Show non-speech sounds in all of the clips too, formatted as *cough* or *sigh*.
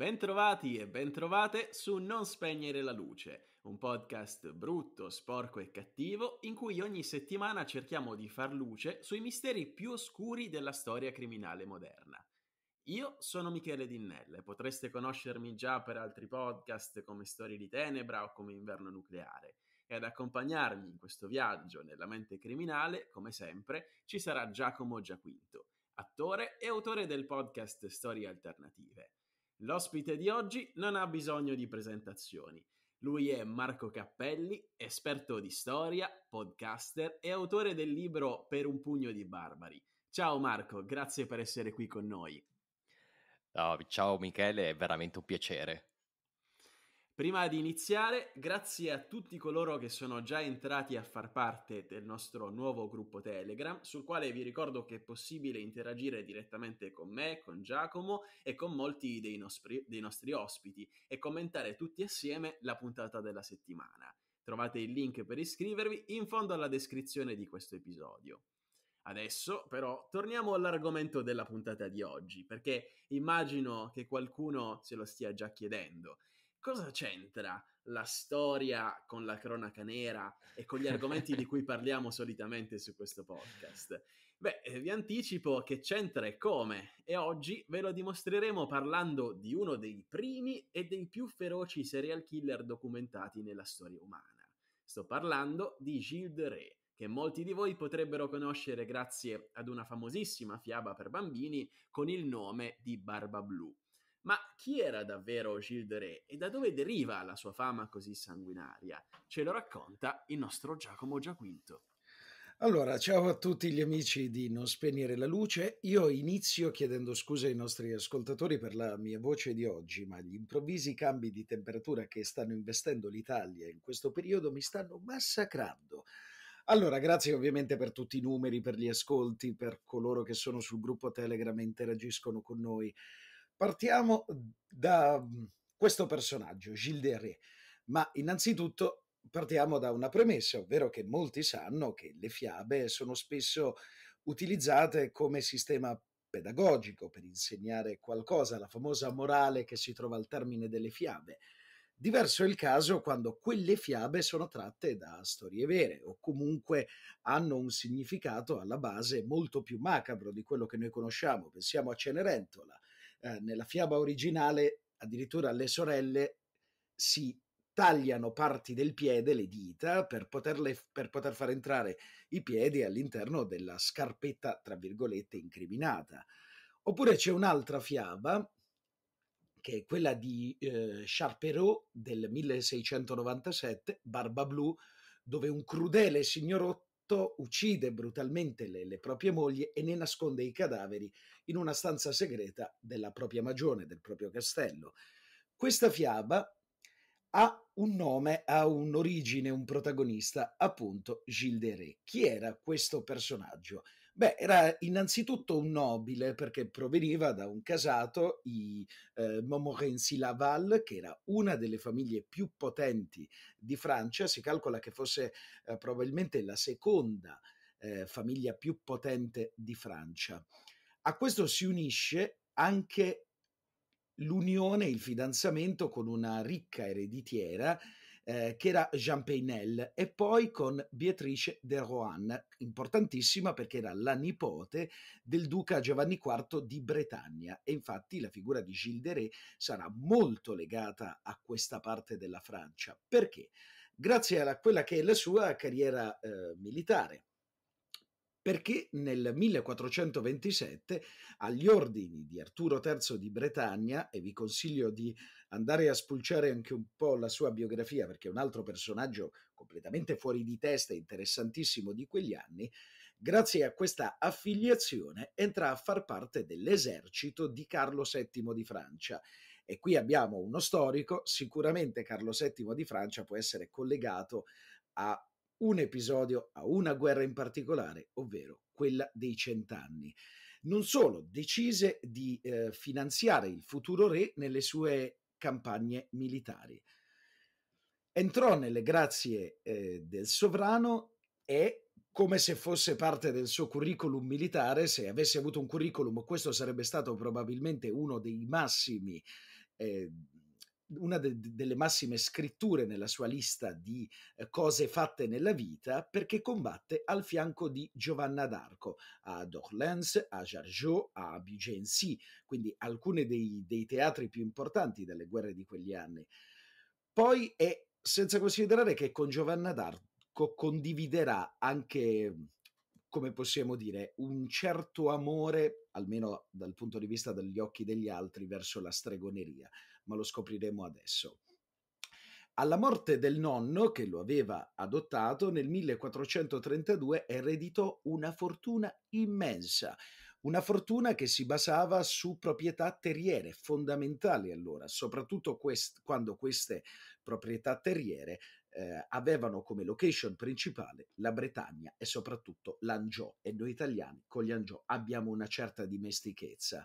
Bentrovati e bentrovate su Non spegnere la luce, un podcast brutto, sporco e cattivo in cui ogni settimana cerchiamo di far luce sui misteri più oscuri della storia criminale moderna. Io sono Michele Dinnelle, potreste conoscermi già per altri podcast come Storie di Tenebra o come Inverno Nucleare. E ad accompagnarmi in questo viaggio nella mente criminale, come sempre, ci sarà Giacomo Giaquinto, attore e autore del podcast Storie Alternative L'ospite di oggi non ha bisogno di presentazioni. Lui è Marco Cappelli, esperto di storia, podcaster e autore del libro Per un pugno di barbari. Ciao Marco, grazie per essere qui con noi. Oh, ciao Michele, è veramente un piacere. Prima di iniziare, grazie a tutti coloro che sono già entrati a far parte del nostro nuovo gruppo Telegram, sul quale vi ricordo che è possibile interagire direttamente con me, con Giacomo e con molti dei nostri, dei nostri ospiti e commentare tutti assieme la puntata della settimana. Trovate il link per iscrivervi in fondo alla descrizione di questo episodio. Adesso però torniamo all'argomento della puntata di oggi, perché immagino che qualcuno se lo stia già chiedendo, cosa c'entra la storia con la cronaca nera e con gli argomenti di cui parliamo solitamente su questo podcast? Beh, eh, vi anticipo che c'entra e come, e oggi ve lo dimostreremo parlando di uno dei primi e dei più feroci serial killer documentati nella storia umana. Sto parlando di Gilles de Ré, che molti di voi potrebbero conoscere grazie ad una famosissima fiaba per bambini con il nome di Barba Blu. Ma chi era davvero Gilles de Ré e da dove deriva la sua fama così sanguinaria? Ce lo racconta il nostro Giacomo Giaquinto. Allora, ciao a tutti gli amici di Non Spegnere la Luce. Io inizio chiedendo scusa ai nostri ascoltatori per la mia voce di oggi, ma gli improvvisi cambi di temperatura che stanno investendo l'Italia in questo periodo mi stanno massacrando. Allora, grazie ovviamente per tutti i numeri, per gli ascolti, per coloro che sono sul gruppo Telegram e interagiscono con noi. Partiamo da mhmm, questo personaggio, Gilles Derrier, ma innanzitutto partiamo da una premessa, ovvero che molti sanno che le fiabe sono spesso utilizzate come sistema pedagogico per insegnare qualcosa, la famosa morale che si trova al termine delle fiabe. Diverso è il caso quando quelle fiabe sono tratte da storie vere o comunque hanno un significato alla base molto più macabro di quello che noi conosciamo. Pensiamo a Cenerentola, eh, nella fiaba originale addirittura le sorelle si tagliano parti del piede, le dita, per, poterle, per poter far entrare i piedi all'interno della scarpetta, tra virgolette, incriminata. Oppure c'è un'altra fiaba, che è quella di eh, Charperot del 1697, Barba Blu, dove un crudele signorotto uccide brutalmente le, le proprie mogli e ne nasconde i cadaveri in una stanza segreta della propria magione, del proprio castello. Questa fiaba ha un nome, ha un'origine, un protagonista, appunto Gilles de Ré. Chi era questo personaggio? Beh, era innanzitutto un nobile perché proveniva da un casato, i eh, Montmorency-Laval, che era una delle famiglie più potenti di Francia, si calcola che fosse eh, probabilmente la seconda eh, famiglia più potente di Francia. A questo si unisce anche l'unione, il fidanzamento con una ricca ereditiera eh, che era Jean Peynel e poi con Beatrice de Rohan, importantissima perché era la nipote del duca Giovanni IV di Bretagna e infatti la figura di Gilles de Ré sarà molto legata a questa parte della Francia perché grazie a quella che è la sua carriera eh, militare perché nel 1427 agli ordini di Arturo III di Bretagna, e vi consiglio di andare a spulciare anche un po' la sua biografia perché è un altro personaggio completamente fuori di testa e interessantissimo di quegli anni, grazie a questa affiliazione entra a far parte dell'esercito di Carlo VII di Francia. E qui abbiamo uno storico, sicuramente Carlo VII di Francia può essere collegato a un episodio a una guerra in particolare, ovvero quella dei cent'anni. Non solo, decise di eh, finanziare il futuro re nelle sue campagne militari. Entrò nelle grazie eh, del sovrano e come se fosse parte del suo curriculum militare, se avesse avuto un curriculum, questo sarebbe stato probabilmente uno dei massimi eh, una de- delle massime scritture nella sua lista di eh, cose fatte nella vita perché combatte al fianco di Giovanna d'Arco a Dorlens, a Jargeau, a Bugency, quindi alcuni dei, dei teatri più importanti delle guerre di quegli anni. Poi è senza considerare che con Giovanna d'Arco condividerà anche come possiamo dire, un certo amore, almeno dal punto di vista degli occhi degli altri, verso la stregoneria ma lo scopriremo adesso. Alla morte del nonno, che lo aveva adottato, nel 1432 ereditò una fortuna immensa, una fortuna che si basava su proprietà terriere, fondamentali allora, soprattutto quest- quando queste proprietà terriere eh, avevano come location principale la Bretagna e soprattutto l'Angiò. E noi italiani con gli Angiò abbiamo una certa dimestichezza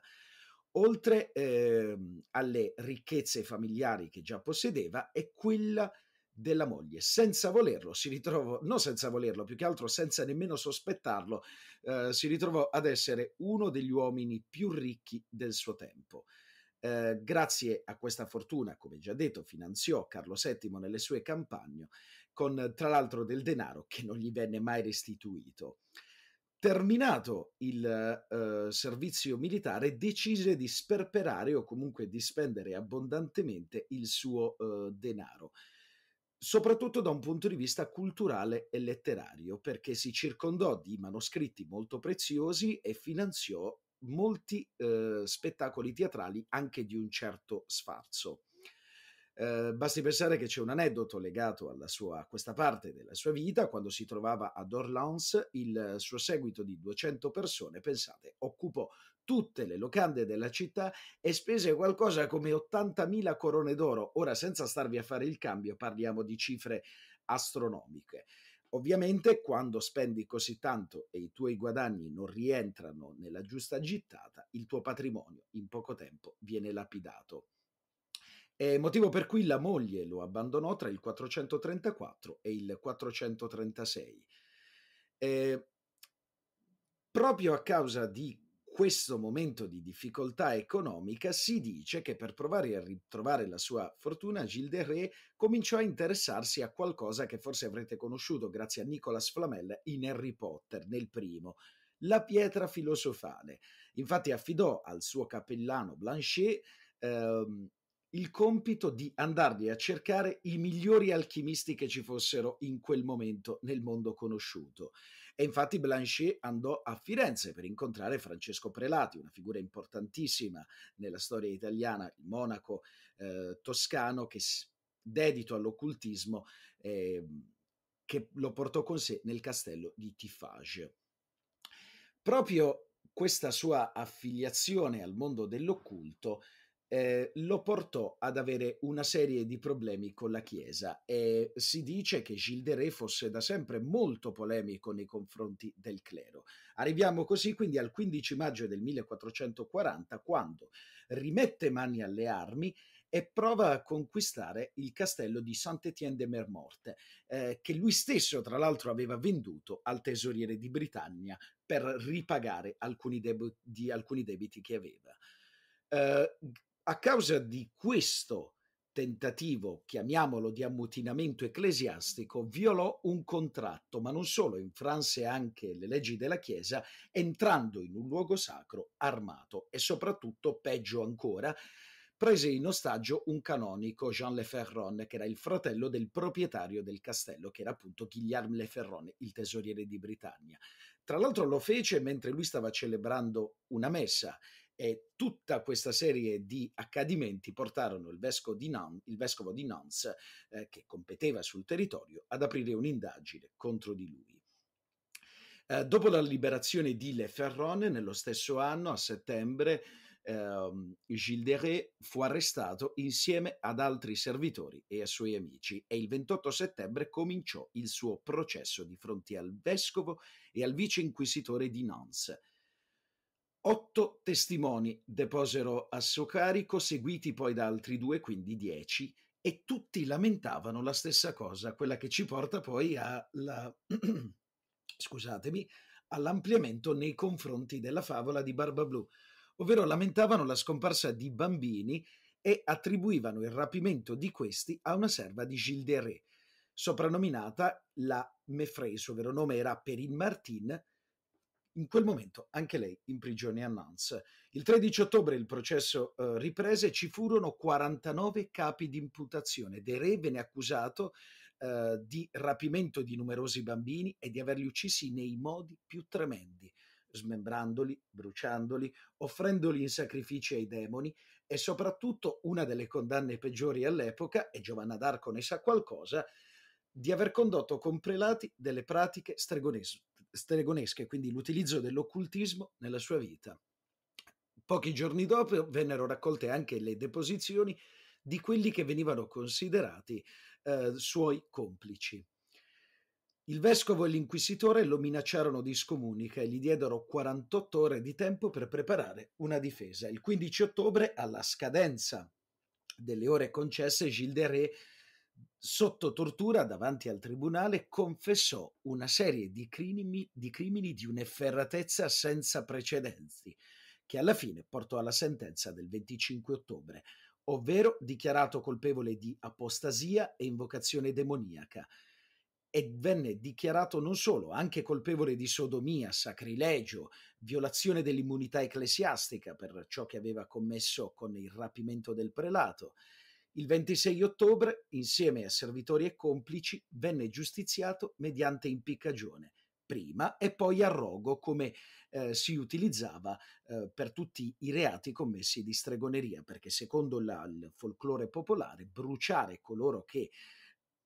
oltre eh, alle ricchezze familiari che già possedeva, è quella della moglie. Senza volerlo, si ritrovò, non senza volerlo, più che altro senza nemmeno sospettarlo, eh, si ritrovò ad essere uno degli uomini più ricchi del suo tempo. Eh, grazie a questa fortuna, come già detto, finanziò Carlo VII nelle sue campagne con tra l'altro del denaro che non gli venne mai restituito terminato il uh, servizio militare, decise di sperperare o comunque di spendere abbondantemente il suo uh, denaro, soprattutto da un punto di vista culturale e letterario, perché si circondò di manoscritti molto preziosi e finanziò molti uh, spettacoli teatrali anche di un certo sfarzo. Ehm, basti pensare che c'è un aneddoto legato sua, a questa parte della sua vita, quando si trovava ad Orlans, il eh, suo seguito di 200 persone, pensate, occupò tutte le locande della città e spese qualcosa come 80.000 corone d'oro. Ora, senza starvi a fare il cambio, parliamo di cifre astronomiche. Ovviamente quando spendi così tanto e i tuoi guadagni non rientrano nella giusta gittata, il tuo patrimonio in poco tempo viene lapidato. Eh, motivo per cui la moglie lo abbandonò tra il 434 e il 436. Eh, proprio a causa di questo momento di difficoltà economica si dice che per provare a ritrovare la sua fortuna Gilles de Ré cominciò a interessarsi a qualcosa che forse avrete conosciuto grazie a Nicolas Flamel in Harry Potter, nel primo, la pietra filosofale. Infatti affidò al suo cappellano Blanchet ehm, il compito di andarli a cercare i migliori alchimisti che ci fossero in quel momento nel mondo conosciuto. E infatti Blanchet andò a Firenze per incontrare Francesco Prelati, una figura importantissima nella storia italiana, il monaco eh, toscano che dedito all'occultismo eh, che lo portò con sé nel castello di Tifage. Proprio questa sua affiliazione al mondo dell'occulto eh, lo portò ad avere una serie di problemi con la Chiesa e si dice che Gilles de Ré fosse da sempre molto polemico nei confronti del clero. Arriviamo così quindi al 15 maggio del 1440 quando rimette mani alle armi e prova a conquistare il castello di Saint-Étienne-de-Mermorte eh, che lui stesso tra l'altro aveva venduto al tesoriere di Britannia per ripagare alcuni, deb- alcuni debiti che aveva. Uh, a causa di questo tentativo, chiamiamolo di ammutinamento ecclesiastico, violò un contratto, ma non solo, infranse anche le leggi della Chiesa, entrando in un luogo sacro armato e soprattutto, peggio ancora, prese in ostaggio un canonico, Jean Leferron, che era il fratello del proprietario del castello, che era appunto Guilherme Leferron, il tesoriere di Britannia. Tra l'altro lo fece mentre lui stava celebrando una messa e tutta questa serie di accadimenti portarono il vescovo di, Nan, il vescovo di Nantes, eh, che competeva sul territorio, ad aprire un'indagine contro di lui. Eh, dopo la liberazione di Le Ferrone, nello stesso anno, a settembre, ehm, Gilles Deret fu arrestato insieme ad altri servitori e a suoi amici e il 28 settembre cominciò il suo processo di fronte al vescovo e al vice inquisitore di Nantes. Otto testimoni deposero a suo carico, seguiti poi da altri due, quindi dieci, e tutti lamentavano la stessa cosa, quella che ci porta poi alla, *clears throat* scusatemi, all'ampliamento nei confronti della favola di Barbablù, ovvero lamentavano la scomparsa di bambini e attribuivano il rapimento di questi a una serva di Gilles de Ré, soprannominata la Mefrey, il nome era Perrin Martin, in quel momento anche lei in prigione a Nantes. Il 13 ottobre il processo eh, riprese, ci furono 49 capi di imputazione. De Re venne accusato eh, di rapimento di numerosi bambini e di averli uccisi nei modi più tremendi smembrandoli, bruciandoli, offrendoli in sacrifici ai demoni e soprattutto una delle condanne peggiori all'epoca, e Giovanna d'Arco ne sa qualcosa, di aver condotto con prelati delle pratiche stregones- stregonesche, quindi l'utilizzo dell'occultismo nella sua vita. Pochi giorni dopo vennero raccolte anche le deposizioni di quelli che venivano considerati eh, suoi complici. Il vescovo e l'inquisitore lo minacciarono di scomunica e gli diedero 48 ore di tempo per preparare una difesa. Il 15 ottobre, alla scadenza delle ore concesse, Gilles de Ré sotto tortura davanti al tribunale confessò una serie di crimini di, crimini di un'efferratezza senza precedenti, che alla fine portò alla sentenza del 25 ottobre, ovvero dichiarato colpevole di apostasia e invocazione demoniaca. E venne dichiarato non solo, anche colpevole di sodomia, sacrilegio, violazione dell'immunità ecclesiastica per ciò che aveva commesso con il rapimento del prelato, il 26 ottobre, insieme a servitori e complici, venne giustiziato mediante impiccagione, prima e poi a rogo, come eh, si utilizzava eh, per tutti i reati commessi di stregoneria, perché secondo la, il folklore popolare bruciare coloro che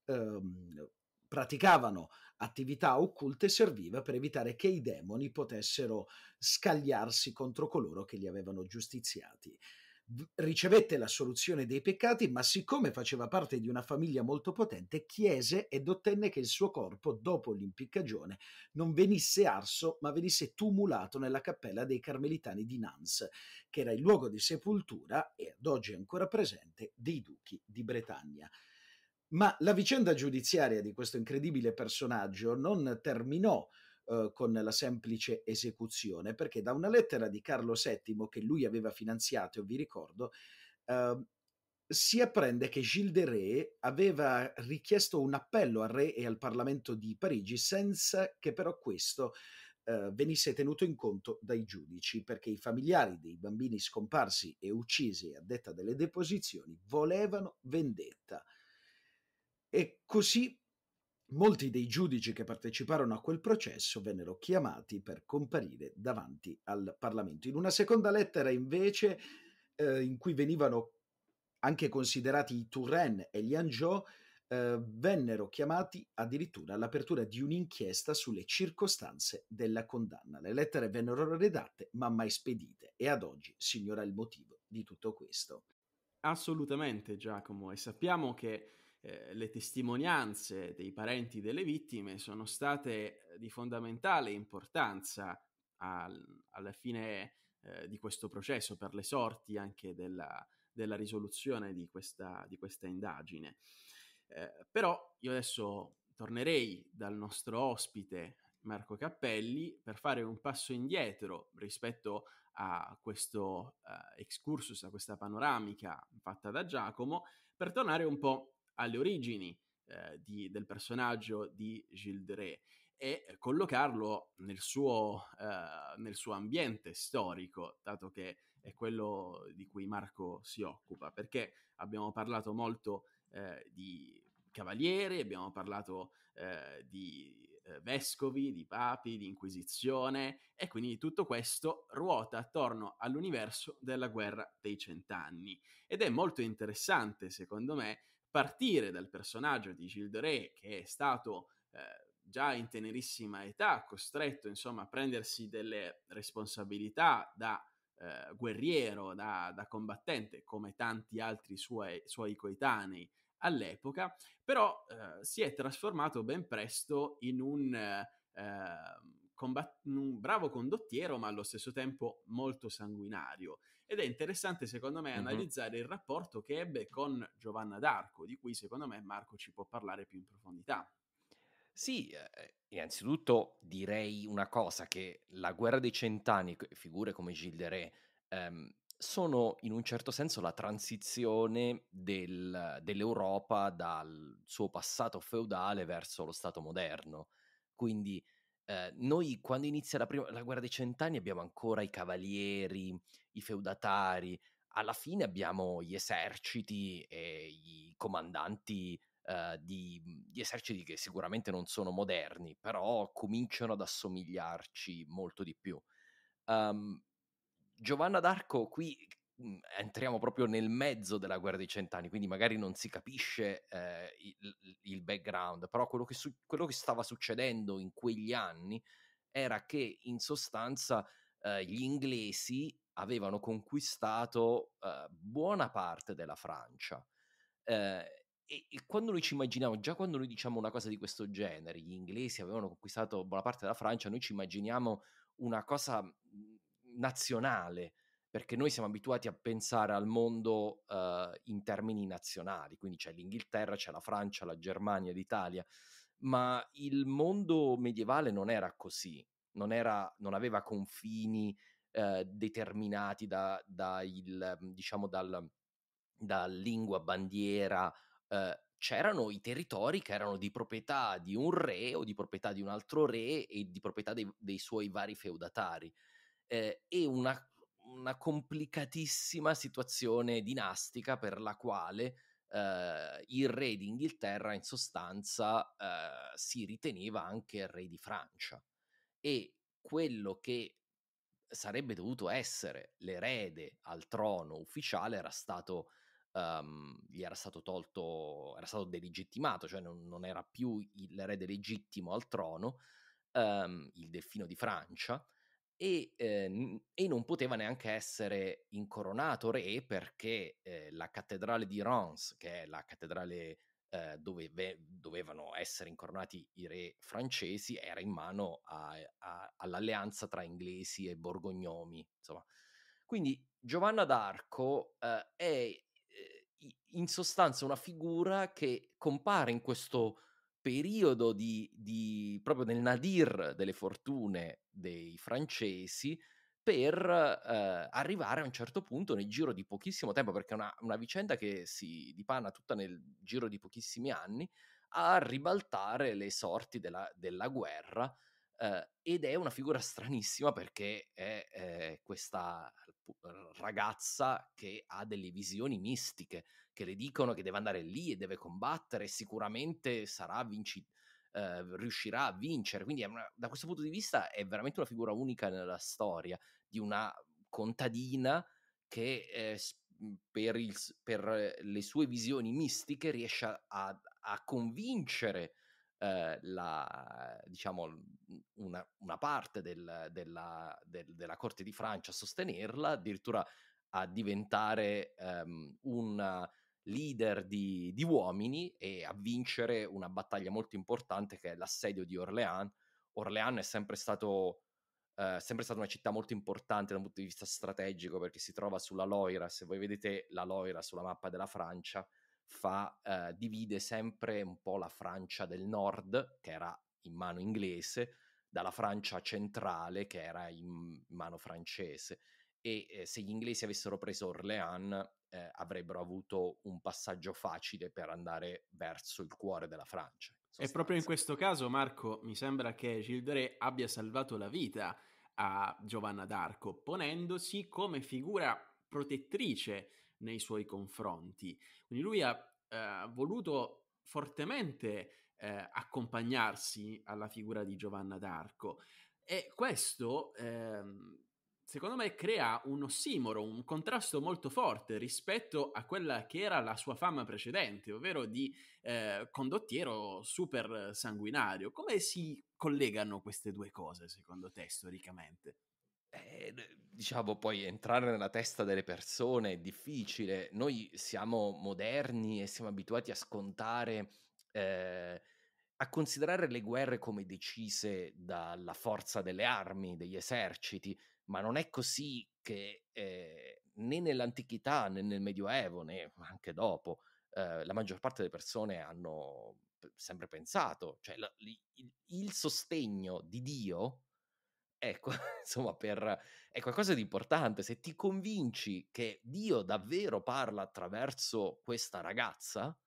ehm, praticavano attività occulte serviva per evitare che i demoni potessero scagliarsi contro coloro che li avevano giustiziati ricevette l'assoluzione dei peccati, ma siccome faceva parte di una famiglia molto potente, chiese ed ottenne che il suo corpo, dopo l'impiccagione, non venisse arso, ma venisse tumulato nella cappella dei Carmelitani di Nans, che era il luogo di sepoltura, e ad oggi è ancora presente, dei duchi di Bretagna. Ma la vicenda giudiziaria di questo incredibile personaggio non terminò Uhm, con la semplice esecuzione, perché da una lettera di Carlo VII che lui aveva finanziato, vi ricordo, eh, si apprende che Gilles de Ré aveva richiesto un appello al re e al Parlamento di Parigi senza che però questo uhm, venisse tenuto in conto dai giudici, perché i familiari dei bambini scomparsi e uccisi a detta delle deposizioni volevano vendetta. E così Molti dei giudici che parteciparono a quel processo vennero chiamati per comparire davanti al Parlamento. In una seconda lettera, invece, eh, in cui venivano anche considerati i Turenne e gli Angiò, eh, vennero chiamati addirittura all'apertura di un'inchiesta sulle circostanze della condanna. Le lettere vennero redatte ma mai spedite e ad oggi signora il motivo di tutto questo. Assolutamente Giacomo e sappiamo che eh, le testimonianze dei parenti delle vittime sono state eh, di fondamentale importanza al, alla fine eh, di questo processo, per le sorti anche della, della risoluzione di questa, di questa indagine. Eh, però io adesso tornerei dal nostro ospite Marco Cappelli per fare un passo indietro rispetto a questo uh, excursus, a questa panoramica fatta da Giacomo, per tornare un po' alle origini eh, di, del personaggio di Gilles de Ré e collocarlo nel suo, eh, nel suo, ambiente storico, dato che è quello di cui Marco si occupa, perché abbiamo parlato molto eh, di cavalieri, abbiamo parlato eh, di eh, vescovi, di papi, di inquisizione e quindi tutto questo ruota attorno all'universo della guerra dei cent'anni ed è molto interessante secondo me partire dal personaggio di Gilles de che è stato eh, già in tenerissima età costretto insomma, a prendersi delle responsabilità da eh, guerriero, da, da, combattente, come tanti altri suoi, suoi coetanei all'epoca, però eh, si è trasformato ben presto in un, eh, ehm, combat- un bravo condottiero, ma allo stesso tempo molto sanguinario ed è interessante secondo me analizzare mm-hmm. il rapporto che ebbe con Giovanna d'Arco, di cui secondo me Marco ci può parlare più in profondità. Sì, eh, eh, innanzitutto direi una cosa, che la guerra dei cent'anni, figure come Gilles de Ré, ehm, sono in un certo senso la transizione del, dell'Europa dal suo passato feudale verso lo Stato moderno. Quindi Ehm, noi quando inizia la, prima, la guerra dei cent'anni abbiamo ancora i cavalieri, i feudatari, alla fine abbiamo gli eserciti e i comandanti eh, di, mhmm, di, eserciti che sicuramente non sono moderni, però cominciano ad assomigliarci molto di più. Um, Giovanna d'Arco qui Mhmm, entriamo proprio nel mezzo della guerra dei cent'anni, quindi magari non si capisce eh, il, il, background, però quello che, su- quello che, stava succedendo in quegli anni era che in sostanza eh, gli inglesi avevano conquistato eh, buona parte della Francia. Eh, e, e quando noi ci immaginiamo, già quando noi diciamo una cosa di questo genere, gli inglesi avevano conquistato buona parte della Francia, noi ci immaginiamo una cosa mhmm, nazionale, perché noi siamo abituati a pensare al mondo eh, in termini nazionali, quindi c'è l'Inghilterra, c'è la Francia, la Germania, l'Italia, ma il mondo medievale non era così, non, era, non aveva confini eh, determinati da, da il, mhmm, diciamo dal, da lingua bandiera. Eh, c'erano i territori che erano di proprietà di un re o di proprietà di un altro re e di proprietà dei, dei suoi vari feudatari. Eh, e una una complicatissima situazione dinastica per la quale eh, il re d'Inghilterra in sostanza eh, si riteneva anche il re di Francia e quello che sarebbe dovuto essere l'erede al trono ufficiale era stato Um, gli era stato tolto, era stato delegittimato, cioè non, non era più l'erede legittimo al trono, um, il delfino di Francia, e, eh, e, non poteva neanche essere incoronato re perché eh, la cattedrale di Reims, che è la cattedrale eh, dove ve- dovevano essere incoronati i re francesi, era in mano a, a, all'alleanza tra inglesi e borgognomi. Insomma. Quindi Giovanna d'Arco ehm, è ehm, in sostanza una figura che compare in questo periodo di, di, proprio nel nadir delle fortune dei francesi per eh, arrivare a un certo punto nel giro di pochissimo tempo, perché è una, una vicenda che si dipana tutta nel giro di pochissimi anni, a ribaltare le sorti della, della guerra eh, ed è una figura stranissima perché è eh, questa ragazza che ha delle visioni mistiche che le dicono che deve andare lì e deve combattere, sicuramente sarà vincit- Ehm, riuscirà a vincere. Quindi una, da questo punto di vista è veramente una figura unica nella storia di una contadina che eh, per, il, per, le sue visioni mistiche riesce a, a convincere ehm, la, diciamo, una, una parte del, della, del, della, corte di Francia a sostenerla, addirittura a diventare um, una, leader di, di, uomini e a vincere una battaglia molto importante che è l'assedio di Orléans. Orléans è sempre stato Uh, sempre stata una città molto importante dal punto di vista strategico perché si trova sulla Loira, se voi vedete la Loira sulla mappa della Francia, fa, uh, divide sempre un po' la Francia del nord, che era in mano inglese, dalla Francia centrale, che era in mano francese. E eh, se gli inglesi avessero preso Orléans, eh, avrebbero avuto un passaggio facile per andare verso il cuore della Francia. E proprio in questo caso, Marco, mi sembra che Gildre abbia salvato la vita a Giovanna d'Arco, ponendosi come figura protettrice nei suoi confronti. Quindi lui ha eh, voluto fortemente eh, accompagnarsi alla figura di Giovanna d'Arco e questo ehm, secondo me crea un ossimoro, un contrasto molto forte rispetto a quella che era la sua fama precedente, ovvero di eh, condottiero super sanguinario. Come si collegano queste due cose, secondo te, storicamente? Eh, diciamo poi entrare nella testa delle persone è difficile. Noi siamo moderni e siamo abituati a scontare. Eh, a considerare le guerre come decise dalla forza delle armi, degli eserciti, ma non è così che eh, né nell'antichità né nel Medioevo né anche dopo eh, la maggior parte delle persone hanno sempre pensato, cioè la, il, il, sostegno di Dio ecco, *laughs* insomma, per, è qualcosa di importante. Se ti convinci che Dio davvero parla attraverso questa ragazza,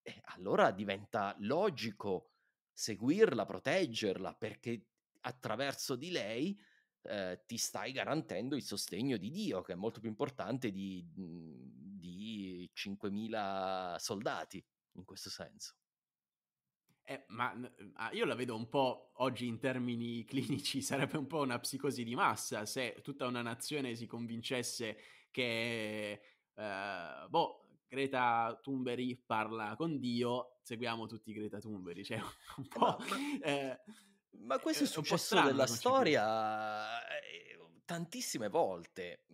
eh, allora diventa logico seguirla, proteggerla, perché attraverso di lei eh, ti stai garantendo il sostegno di Dio, che è molto più importante di, mhmm, di 5.000 soldati, in questo senso. Eh, ma, mhmm, ah, io la vedo un po' oggi in termini *laughs* clinici, sarebbe un po' una psicosi di massa se tutta una nazione si convincesse che, eh, boh, Greta Thunberg parla con Dio, seguiamo tutti Greta Thunberg, cioè *laughs* un eh, po'... Eh, ma eh, questo è, eh, successo nella storia eh, tantissime volte,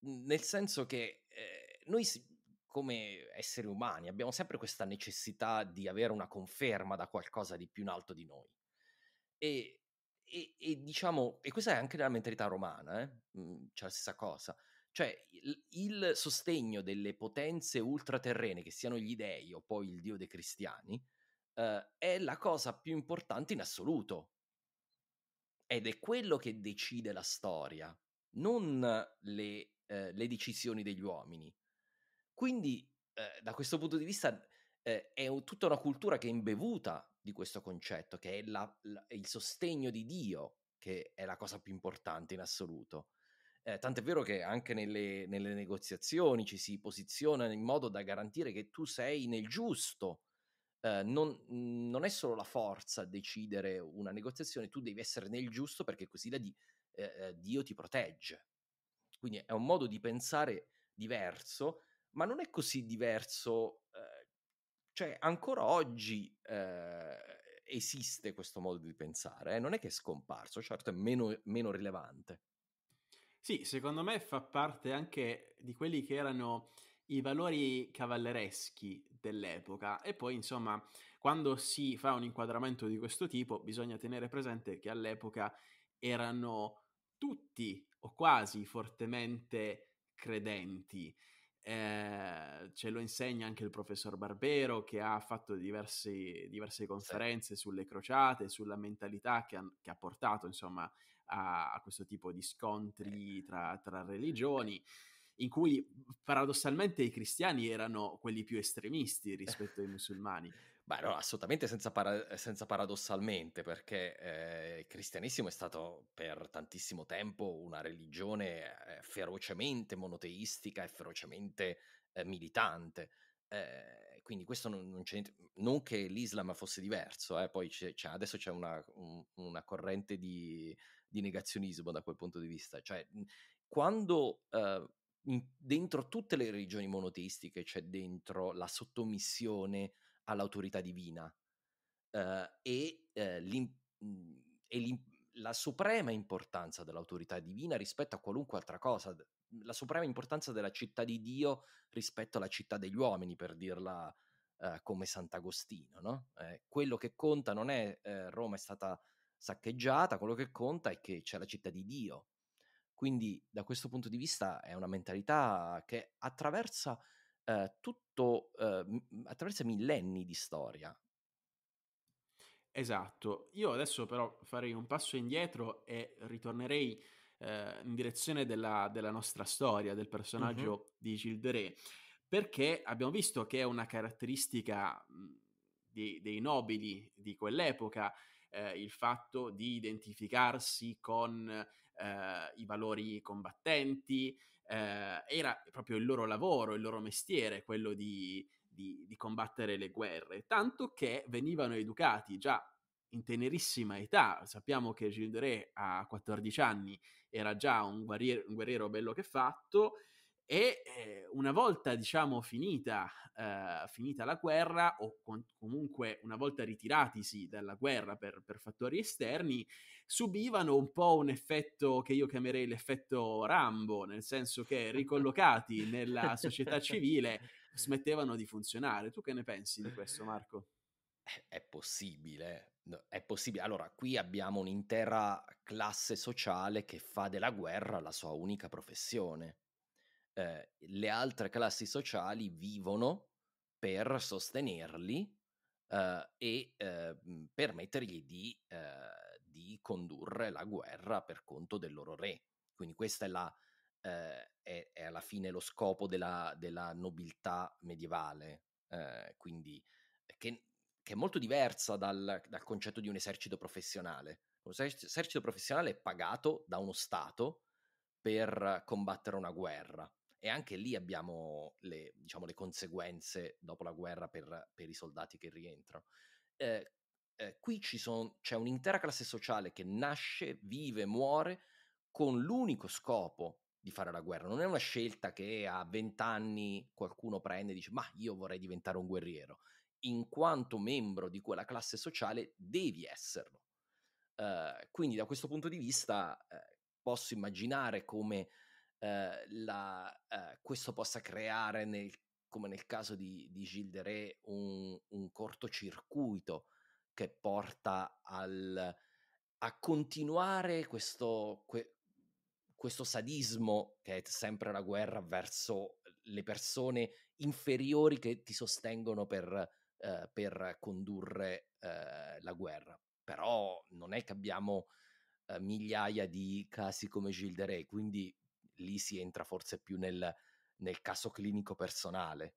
nel senso che eh, noi come esseri umani abbiamo sempre questa necessità di avere una conferma da qualcosa di più in alto di noi. E, e, e diciamo, e questa è anche nella mentalità romana, eh? Mhmm, c'è la stessa cosa. Cioè, il, il sostegno delle potenze ultraterrene, che siano gli dèi o poi il dio dei cristiani, Uh, è la cosa più importante in assoluto ed è quello che decide la storia, non le, eh, le decisioni degli uomini. Quindi, eh, da questo punto di vista, eh, è tutta una cultura che è imbevuta di questo concetto, che è la, la, il sostegno di Dio, che è la cosa più importante in assoluto. Eh, tant'è vero che anche nelle, nelle, negoziazioni ci si posiziona in modo da garantire che tu sei nel giusto eh, non, mhmm, non, è solo la forza a decidere una negoziazione, tu devi essere nel giusto perché così la di, eh, Dio ti protegge. Quindi è un modo di pensare diverso, ma non è così diverso. Eh, cioè, ancora oggi ehm, esiste questo modo di pensare, eh, non è che è scomparso, certo è meno, meno rilevante. Sì, secondo me fa parte anche di quelli che erano i valori cavallereschi dell'epoca. E poi, insomma, quando si fa un inquadramento di questo tipo, bisogna tenere presente che all'epoca erano tutti o quasi fortemente credenti. Eh, ce lo insegna anche il professor Barbero che ha fatto diversi, diverse conferenze sì. sulle crociate, sulla mentalità che ha, che ha portato insomma a, a, questo tipo di scontri eh. tra, tra religioni in cui mhmm, paradossalmente i cristiani erano quelli più estremisti rispetto ai musulmani. *laughs* Beh, no, assolutamente senza, para- senza paradossalmente, perché eh, il cristianesimo è stato per tantissimo tempo una religione eh, ferocemente monoteistica e ferocemente eh, militante. Eh, quindi questo non, non, c'è niente, non che l'Islam fosse diverso, eh, poi c'è, c'è, adesso c'è una, un, una corrente di, di, negazionismo da quel punto di vista, cioè mhmm, quando eh, in, dentro tutte le religioni monoteistiche c'è dentro la sottomissione all'autorità divina eh, e, eh, mm, e la suprema importanza dell'autorità divina rispetto a qualunque altra cosa, la suprema importanza della città di Dio rispetto alla città degli uomini, per dirla eh, come Sant'Agostino. No? Eh, quello che conta non è eh, Roma è stata saccheggiata, quello che conta è che c'è la città di Dio quindi da questo punto di vista è una mentalità che attraversa eh, tutto, eh, attraversa millenni di storia. Esatto, io adesso però farei un passo indietro e ritornerei eh, in direzione della, della, nostra storia, del personaggio uh-huh. di Gilles de Ré, perché abbiamo visto che è una caratteristica mhmm, di, dei nobili di quell'epoca eh, il fatto di identificarsi con eh, i valori combattenti, eh, era proprio il loro lavoro, il loro mestiere, quello di, di, di combattere le guerre, tanto che venivano educati già in tenerissima età, sappiamo che Gilles de Ré a 14 anni era già un guerriero, un guerriero bello che fatto, e eh, una volta, diciamo, finita, eh, finita la guerra, o con- comunque una volta ritiratisi dalla guerra per, per, fattori esterni, subivano un po' un effetto che io chiamerei l'effetto Rambo, nel senso che ricollocati nella società civile smettevano di funzionare. Tu che ne pensi di questo, Marco? Eh, è possibile, è possibile. Allora, qui abbiamo un'intera classe sociale che fa della guerra la sua unica professione eh, le altre classi sociali vivono per sostenerli eh, e eh, permettergli di, eh, di, condurre la guerra per conto del loro re. Quindi questa è, la, eh, è, è alla fine lo scopo della, della nobiltà medievale, eh, quindi, che, che, è molto diversa dal, dal concetto di un esercito professionale. Un esercito professionale è pagato da uno Stato per combattere una guerra. E anche lì abbiamo le, diciamo, le conseguenze dopo la guerra per, per i soldati che rientrano. Eh, eh, qui son, c'è un'intera classe sociale che nasce, vive, muore con l'unico scopo di fare la guerra. Non è una scelta che a 20 anni qualcuno prende e dice ma io vorrei diventare un guerriero. In quanto membro di quella classe sociale devi esserlo. Uh, quindi da questo punto di vista eh, posso immaginare come eh, la, eh, questo possa creare, nel, come nel caso di, di Gilles de Ré, un, un cortocircuito che porta al, a continuare questo, que, questo sadismo che è sempre la guerra verso le persone inferiori che ti sostengono per, eh, per condurre eh, la guerra. Però non è che abbiamo eh, migliaia di casi come Gilles de Rais, quindi lì si entra forse più nel, nel caso clinico personale.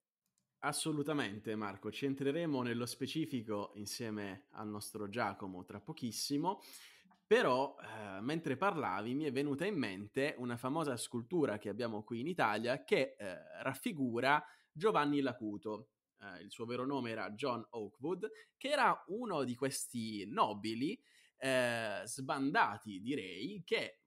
Assolutamente Marco, ci entreremo nello specifico insieme al nostro Giacomo tra pochissimo, però eh, mentre parlavi mi è venuta in mente una famosa scultura che abbiamo qui in Italia che eh, raffigura Giovanni Lacuto, eh, il suo vero nome era John Oakwood, che era uno di questi nobili eh, sbandati direi che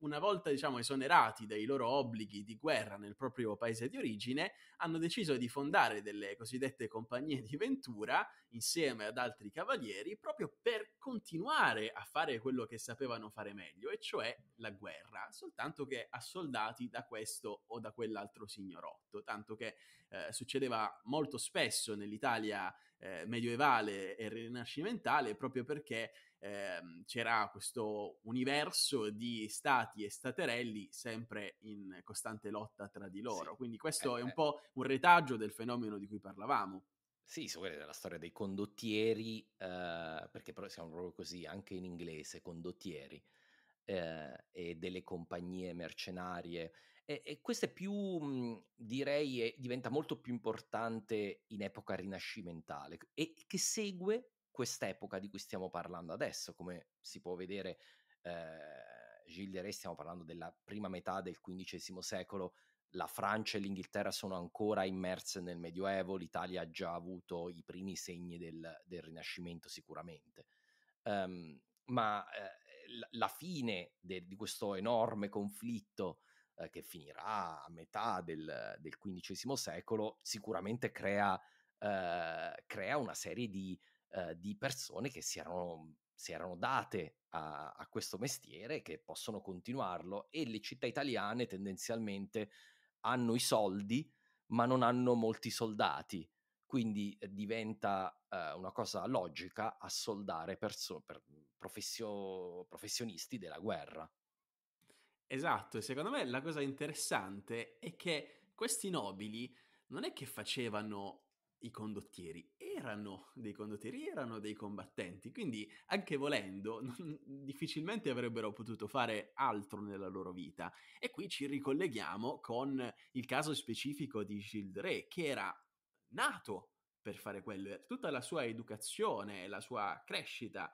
una volta diciamo, esonerati dai loro obblighi di guerra nel proprio paese di origine, hanno deciso di fondare delle cosiddette compagnie di ventura insieme ad altri cavalieri proprio per continuare a fare quello che sapevano fare meglio, e cioè la guerra, soltanto che assoldati da questo o da quell'altro signorotto, tanto che eh, succedeva molto spesso nell'Italia eh, medioevale e rinascimentale proprio perché ehm, c'era questo universo di stati e staterelli sempre in costante lotta tra di loro. Sì. Quindi questo eh, è un eh, eh. po' un retaggio del fenomeno di cui parlavamo. Sì, se volete, la storia dei condottieri, eh, perché però siamo proprio così anche in inglese, condottieri, eh, e delle compagnie mercenarie. E, e questo è più, mhmm, direi, è, diventa molto più importante in epoca rinascimentale e che segue quest'epoca di cui stiamo parlando adesso, come si può vedere eh, Gilles de Rais, stiamo parlando della prima metà del XV secolo, la Francia e l'Inghilterra sono ancora immerse nel Medioevo, l'Italia ha già avuto i primi segni del, del Rinascimento sicuramente. Um, ma eh, la, fine de, di questo enorme conflitto eh, che finirà a metà del, del XV secolo sicuramente crea, eh, crea una serie di eh, di persone che si erano, si erano date a, a, questo mestiere, che possono continuarlo e le città italiane tendenzialmente hanno i soldi ma non hanno molti soldati, quindi eh, diventa eh, una cosa logica assoldare perso- per professio- professionisti della guerra. Esatto, e secondo me la cosa interessante è che questi nobili non è che facevano i condottieri erano dei condottieri, erano dei combattenti, quindi anche volendo non, *laughs* difficilmente avrebbero potuto fare altro nella loro vita. E qui ci ricolleghiamo con il caso specifico di Gilles Re, che era nato per fare quello, tutta la sua educazione, la sua crescita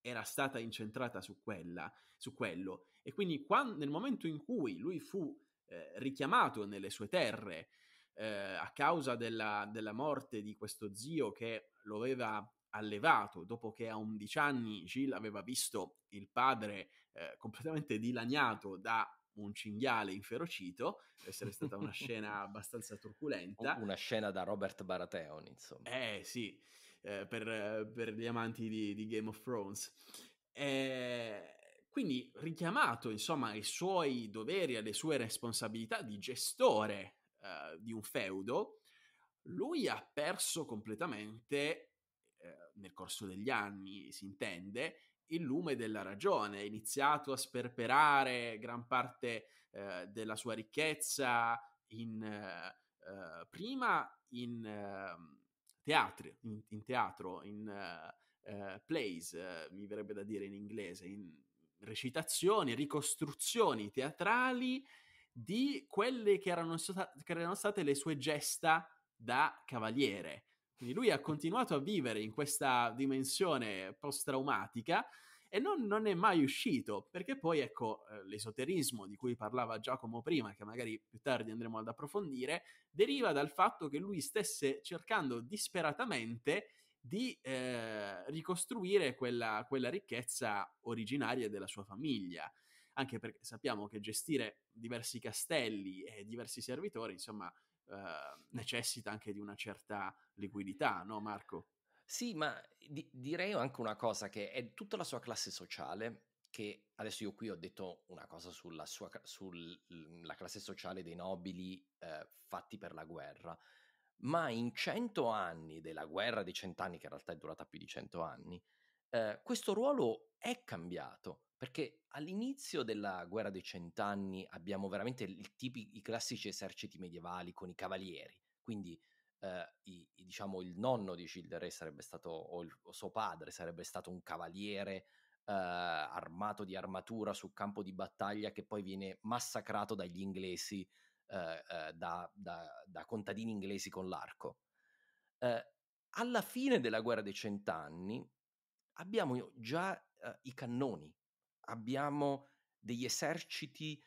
era stata incentrata su, quella, su quello. E quindi quando, nel momento in cui lui fu eh, richiamato nelle sue terre, eh, a causa della, della morte di questo zio che lo aveva allevato dopo che a 11 anni Gil aveva visto il padre eh, completamente dilaniato da un cinghiale inferocito, essere stata una *laughs* scena abbastanza turculenta. Una scena da Robert Baratheon, insomma. Eh sì, eh, per, per, gli amanti di, di Game of Thrones. Eh, quindi richiamato, insomma, ai suoi doveri, alle sue responsabilità di gestore eh, di un feudo, lui ha perso completamente, eh, nel corso degli anni si intende, il lume della ragione, ha iniziato a sperperare gran parte eh, della sua ricchezza in, eh, eh, prima in ehm, teatri, in, in, teatro, in plays, mi verrebbe da dire in inglese, in recitazioni, ricostruzioni teatrali di quelle che erano, che erano state le sue gesta da cavaliere. Quindi lui ha continuato a vivere in questa dimensione post-traumatica e non, non, è mai uscito, perché poi ecco eh, l'esoterismo di cui parlava Giacomo prima, che magari più tardi andremo ad approfondire, deriva dal fatto che lui stesse cercando disperatamente di eh, ricostruire quella, quella, ricchezza originaria della sua famiglia anche perché sappiamo che gestire diversi castelli e diversi servitori, insomma, eh, necessita anche di una certa liquidità, no Marco? Sì, ma di- direi anche una cosa che è tutta la sua classe sociale che adesso io qui ho detto una cosa sulla, sua, sulla classe sociale dei nobili eh, fatti per la guerra, ma in cento anni della guerra dei cent'anni, che in realtà è durata più di cento anni, Ehm, questo ruolo è cambiato perché all'inizio della guerra dei cent'anni abbiamo veramente tipi, i classici eserciti medievali con i cavalieri, quindi eh, i, i, diciamo il nonno di Gilles sarebbe stato, o, il, o, suo padre sarebbe stato un cavaliere eh, armato di armatura sul campo di battaglia che poi viene massacrato dagli inglesi, eh, da, da, da, contadini inglesi con l'arco. Ehm, alla fine della guerra dei cent'anni abbiamo già eh, i cannoni, abbiamo degli eserciti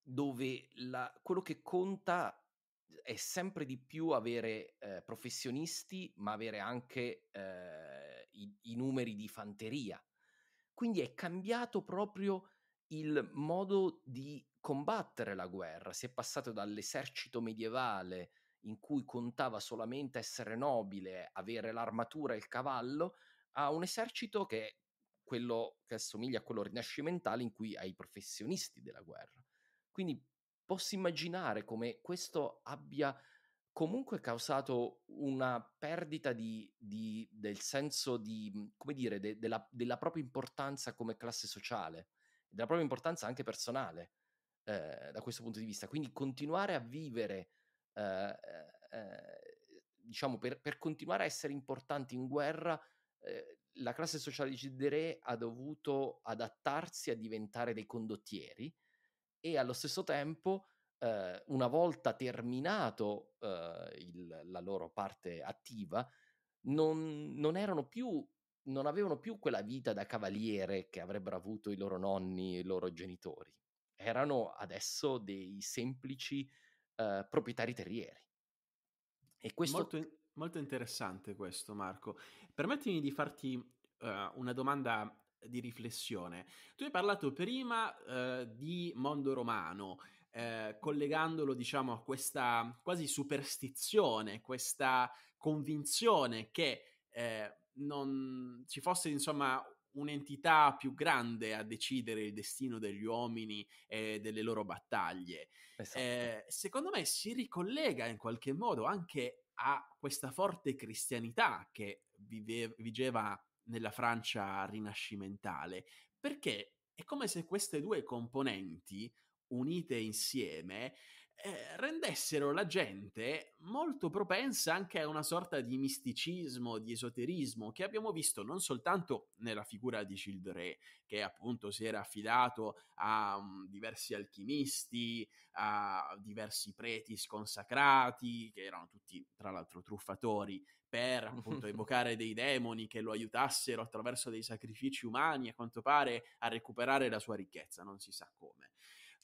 dove la, quello che conta è sempre di più avere eh, professionisti, ma avere anche eh, i, i, numeri di fanteria. Quindi è cambiato proprio il modo di combattere la guerra. Si è passato dall'esercito medievale in cui contava solamente essere nobile, avere l'armatura e il cavallo, a un esercito che è quello che assomiglia a quello rinascimentale in cui hai i professionisti della guerra. Quindi posso immaginare come questo abbia comunque causato una perdita di, di, del senso di, mhmm, come dire, de, della, della, propria importanza come classe sociale, della propria importanza anche personale eh, da questo punto di vista. Quindi continuare a vivere, eh, eh, eh diciamo, per, per continuare a essere importanti in guerra, Ehm, la classe sociale di Re ha dovuto adattarsi a diventare dei condottieri e allo stesso tempo, eh, una volta terminato eh, il, la loro parte attiva, non, non erano più non avevano più quella vita da cavaliere che avrebbero avuto i loro nonni e i loro genitori. Erano adesso dei semplici uh, proprietari terrieri. E questo... Molto, Molto interessante questo, Marco. Permettimi di farti uh, una domanda di riflessione. Tu hai parlato prima eh, di mondo romano, eh, collegandolo diciamo a questa quasi superstizione, questa convinzione che eh, non ci fosse insomma un'entità più grande a decidere il destino degli uomini e delle loro battaglie. Esatto. Eh, secondo me si ricollega in qualche modo anche a questa forte cristianità che vive, vigeva nella Francia rinascimentale, perché è come se queste due componenti unite insieme eh, rendessero la gente molto propensa anche a una sorta di misticismo, di esoterismo che abbiamo visto non soltanto nella figura di Childré, che appunto si era affidato a um, diversi alchimisti, a diversi preti sconsacrati, che erano tutti tra l'altro truffatori, per appunto evocare *laughs* dei demoni che lo aiutassero attraverso dei sacrifici umani, a quanto pare, a recuperare la sua ricchezza, non si sa come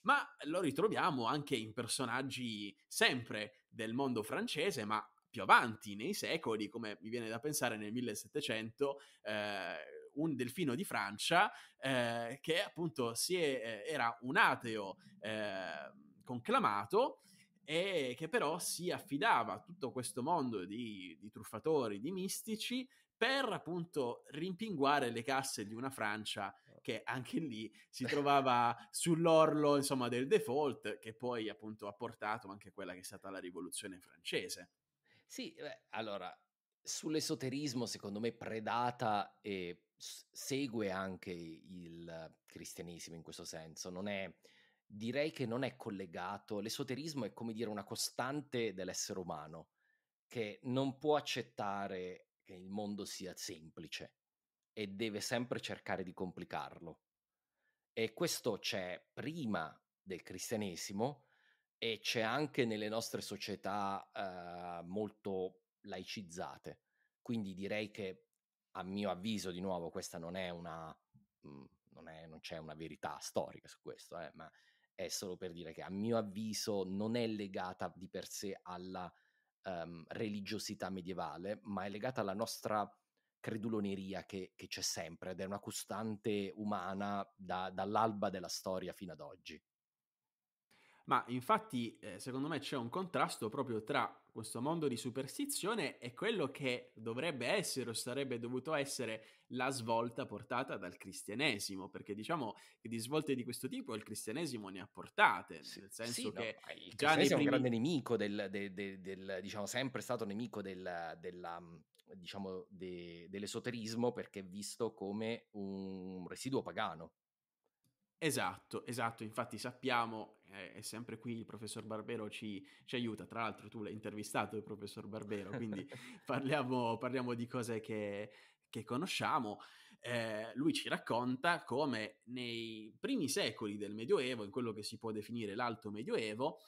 ma lo ritroviamo anche in personaggi sempre del mondo francese, ma più avanti nei secoli, come mi viene da pensare nel 1700, eh, un delfino di Francia eh, che appunto è, eh, era un ateo eh, conclamato e che però si affidava a tutto questo mondo di, di truffatori, di mistici, per appunto rimpinguare le casse di una Francia che anche lì si trovava sull'orlo insomma, del default, che poi appunto ha portato anche quella che è stata la rivoluzione francese. Sì, beh, allora, sull'esoterismo secondo me predata e segue anche il cristianesimo in questo senso, non è direi che non è collegato, l'esoterismo è come dire una costante dell'essere umano che non può accettare che il mondo sia semplice e deve sempre cercare di complicarlo. E questo c'è prima del cristianesimo e c'è anche nelle nostre società eh, molto laicizzate. Quindi direi che, a mio avviso, di nuovo, questa non è una... Mh, mm, non, è, non, c'è una verità storica su questo, eh, ma è solo per dire che a mio avviso non è legata di per sé alla um, religiosità medievale, ma è legata alla nostra creduloneria che, che c'è sempre ed è una costante umana da, dall'alba della storia fino ad oggi. Ma infatti, eh, secondo me c'è un contrasto proprio tra questo mondo di superstizione e quello che dovrebbe essere o sarebbe dovuto essere la svolta portata dal cristianesimo, perché diciamo che di svolte di questo tipo il cristianesimo ne ha portate, nel senso sì, che no, il cristianesimo primi... è un grande nemico del, del, del, del, diciamo sempre stato nemico della mm, diciamo, de, dell'esoterismo perché è visto come un residuo pagano. Esatto, esatto, infatti sappiamo, eh, è sempre qui il professor Barbero ci, ci, aiuta, tra l'altro tu l'hai intervistato il professor Barbero, quindi *laughs* parliamo, parliamo, di cose che, che conosciamo. Eh, lui ci racconta come nei primi secoli del Medioevo, in quello che si può definire l'Alto Medioevo,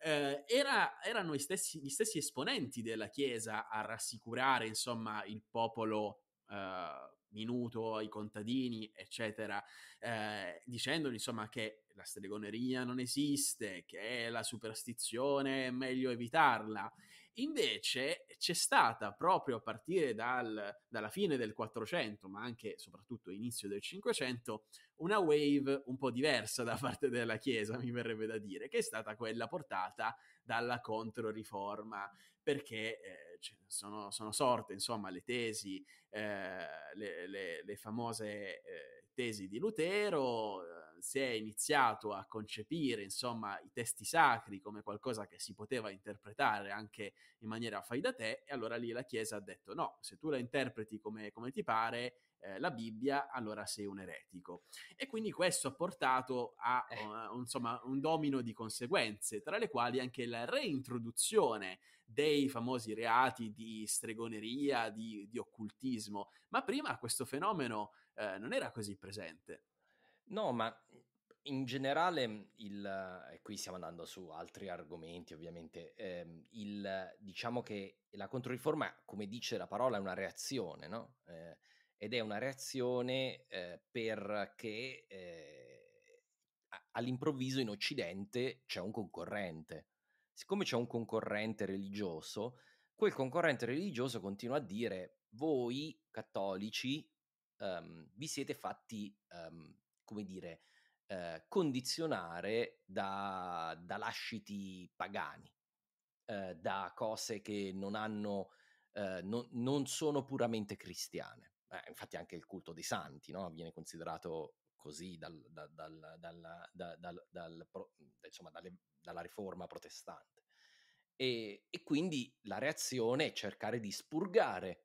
eh, era, erano stessi, gli stessi esponenti della Chiesa a rassicurare insomma il popolo eh, minuto, i contadini, eccetera, eh, dicendogli insomma che la stregoneria non esiste, che la superstizione è meglio evitarla. Invece c'è stata proprio a partire dal, dalla fine del 400, ma anche soprattutto inizio del 500, una wave un po' diversa da parte della Chiesa, mi verrebbe da dire, che è stata quella portata dalla Controriforma, perché eh, sono, sono, sorte, insomma, le tesi, eh, le, le, le, famose eh, tesi di Lutero eh, si è iniziato a concepire insomma i testi sacri come qualcosa che si poteva interpretare anche in maniera fai da te e allora lì la Chiesa ha detto no, se tu la interpreti come, come ti pare eh, la Bibbia, allora sei un eretico. E quindi questo ha portato a uh, insomma, un domino di conseguenze, tra le quali anche la reintroduzione dei famosi reati di stregoneria, di, di occultismo. Ma prima questo fenomeno eh, non era così presente. No, ma mhmm, in generale, mhmm, il, e qui stiamo andando su altri argomenti ovviamente, ehm, il, diciamo che la controriforma, come dice la parola, è una reazione, no? Eh, ed è una reazione eh, perché eh, all'improvviso in Occidente c'è un concorrente. Siccome c'è un concorrente religioso, quel concorrente religioso continua a dire voi cattolici um, vi siete fatti... Um, come dire, eh, condizionare da, da, lasciti pagani, eh, da cose che non hanno, eh, non, non, sono puramente cristiane. Eh, infatti anche il culto dei santi no? viene considerato così dal, dal, dal, pro, insomma, dalle, dalla riforma protestante. E, e, quindi la reazione è cercare di spurgare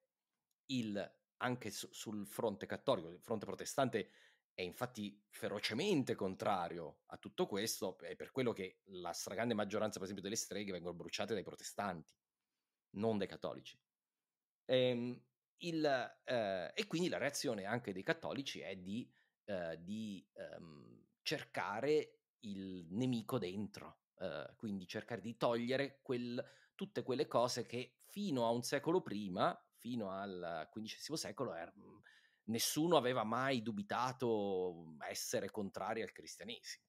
il, anche su, sul fronte cattolico, il fronte protestante è infatti ferocemente contrario a tutto questo, è per quello che la stragrande maggioranza, per esempio, delle streghe vengono bruciate dai protestanti, non dai cattolici. Ehm, il, eh, e quindi la reazione anche dei cattolici è di, eh, di ehm, cercare il nemico dentro, eh, quindi cercare di togliere quel, tutte quelle cose che fino a un secolo prima, fino al XV secolo, erano... Mm, nessuno aveva mai dubitato mhmm, essere contrari al cristianesimo.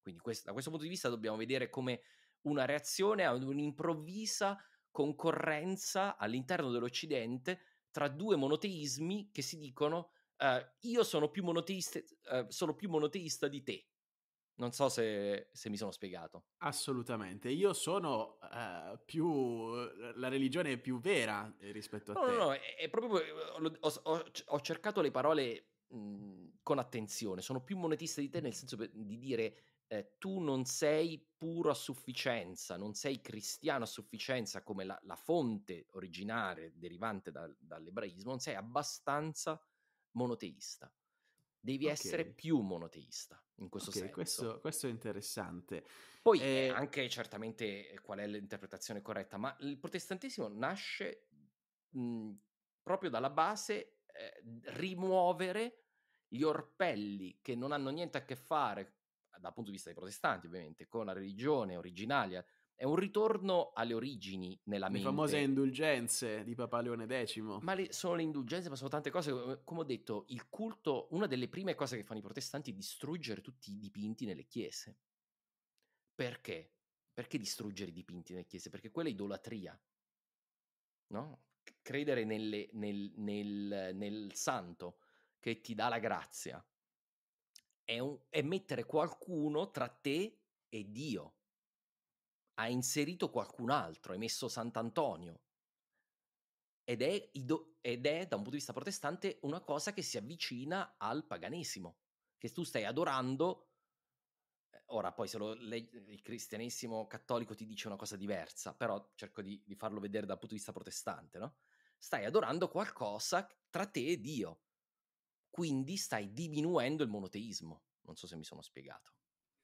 Quindi questo, da questo punto di vista dobbiamo vedere come una reazione a un'improvvisa concorrenza all'interno dell'Occidente tra due monoteismi che si dicono eh, io sono più, eh, sono più monoteista di te, non so se, se mi sono spiegato. Assolutamente, io sono uh, più la religione più vera eh, rispetto a no, te. No, no, è, è proprio eh, ho, ho, ho, cercato le parole mh, mhmm, con attenzione, sono più monetista di te nel senso di dire eh, tu non sei puro a sufficienza, non sei cristiano a sufficienza come la, la fonte originale derivante da, dall'ebraismo, non sei abbastanza monoteista devi okay. essere più monoteista in questo okay, senso. Questo, questo, è interessante. Poi eh... eh anche certamente eh, qual è l'interpretazione corretta, ma il protestantesimo nasce mh, mhmm, proprio dalla base eh, rimuovere gli orpelli che non hanno niente a che fare dal punto di vista dei protestanti ovviamente con la religione originaria è un ritorno alle origini nella mente. Le famose indulgenze di Papa Leone X. Ma le, sono le indulgenze, ma sono tante cose. Come ho detto, il culto, una delle prime cose che fanno i protestanti è distruggere tutti i dipinti nelle chiese. Perché? Perché distruggere i dipinti nelle chiese? Perché quella è idolatria. No? Credere nelle, nel, nel, nel santo che ti dà la grazia è, un, è mettere qualcuno tra te e Dio ha inserito qualcun altro, hai messo Sant'Antonio. Ed è, ido- ed è, da un punto di vista protestante, una cosa che si avvicina al paganesimo, che tu stai adorando. Eh, ora, poi, se lo leggi, il cristianesimo cattolico ti dice una cosa diversa, però cerco di, di farlo vedere dal punto di vista protestante, no? Stai adorando qualcosa tra te e Dio. Quindi stai diminuendo il monoteismo. Non so se mi sono spiegato.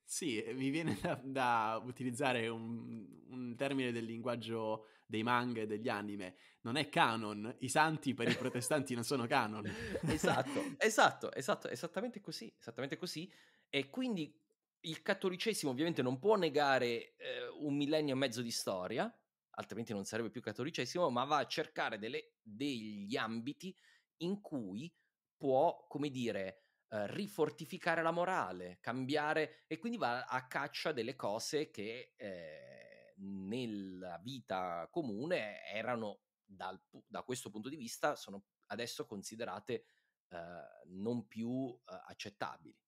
Sì, mi viene da, da utilizzare un, un, termine del linguaggio dei manga e degli anime. Non è canon, i santi per i protestanti non sono canon. *laughs* esatto, esatto, esatto, esattamente così, esattamente così. E quindi il cattolicesimo ovviamente non può negare eh, un millennio e mezzo di storia, altrimenti non sarebbe più cattolicesimo, ma va a cercare delle, degli ambiti in cui può, come dire, eh, rifortificare la morale, cambiare e quindi va a caccia delle cose che eh, nella vita comune erano dal, da questo punto di vista sono adesso considerate eh, non più eh, accettabili.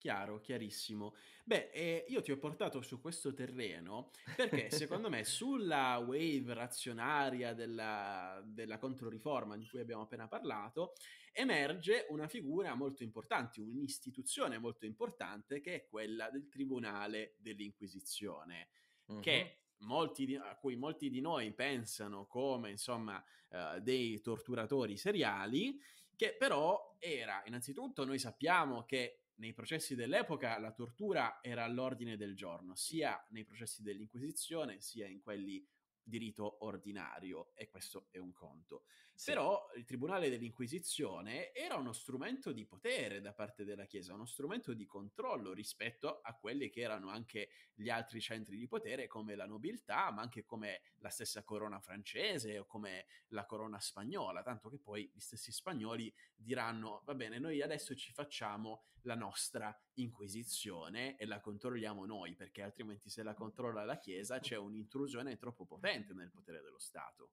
Chiaro, chiarissimo. Beh, eh, io ti ho portato su questo terreno perché secondo me *laughs* sulla wave razionaria della, della, controriforma di cui abbiamo appena parlato emerge una figura molto importante, un'istituzione molto importante che è quella del Tribunale dell'Inquisizione, uh-huh. che mhm. di, a cui molti di noi pensano come insomma eh, dei torturatori seriali, che però era innanzitutto noi sappiamo che nei processi dell'epoca la tortura era all'ordine del giorno, sia nei processi dell'Inquisizione sia in quelli di rito ordinario e questo è un conto. Sì. Però il Tribunale dell'Inquisizione era uno strumento di potere da parte della Chiesa, uno strumento di controllo rispetto a quelli che erano anche gli altri centri di potere come la nobiltà, ma anche come la stessa corona francese o come la corona spagnola, tanto che poi gli stessi spagnoli diranno va bene, noi adesso ci facciamo la nostra Inquisizione e la controlliamo noi, perché altrimenti se la controlla la Chiesa c'è un'intrusione troppo potente nel potere dello Stato.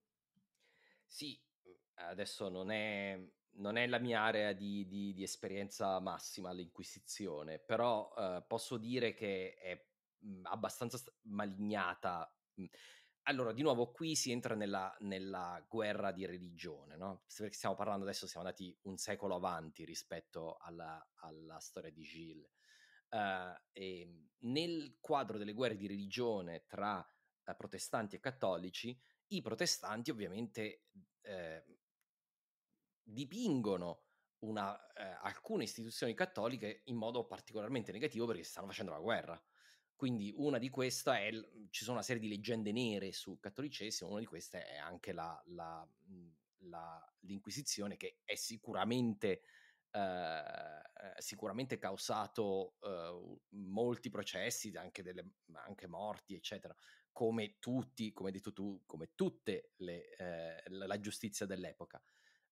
Sì, adesso non è, non è la mia area di, di, di esperienza massima l'Inquisizione, però eh, posso dire che è mhmm, abbastanza malignata. Mhmm. Allora, di nuovo, qui si entra nella, nella guerra di religione, no? Perché stiamo parlando adesso, siamo andati un secolo avanti rispetto alla, alla storia di Gilles. Uh, nel quadro delle guerre di religione tra uh, protestanti e cattolici, i protestanti ovviamente eh, dipingono una, eh, alcune istituzioni cattoliche in modo particolarmente negativo perché stanno facendo la guerra. Quindi una di queste è, ci sono una serie di leggende nere sul cattolicesimo, una di queste è anche la, la, la, l'Inquisizione che è sicuramente, eh, eh sicuramente causato eh, molti processi, anche, delle, anche morti, eccetera come tutti, come hai detto tu, come tutte le, eh, la giustizia dell'epoca.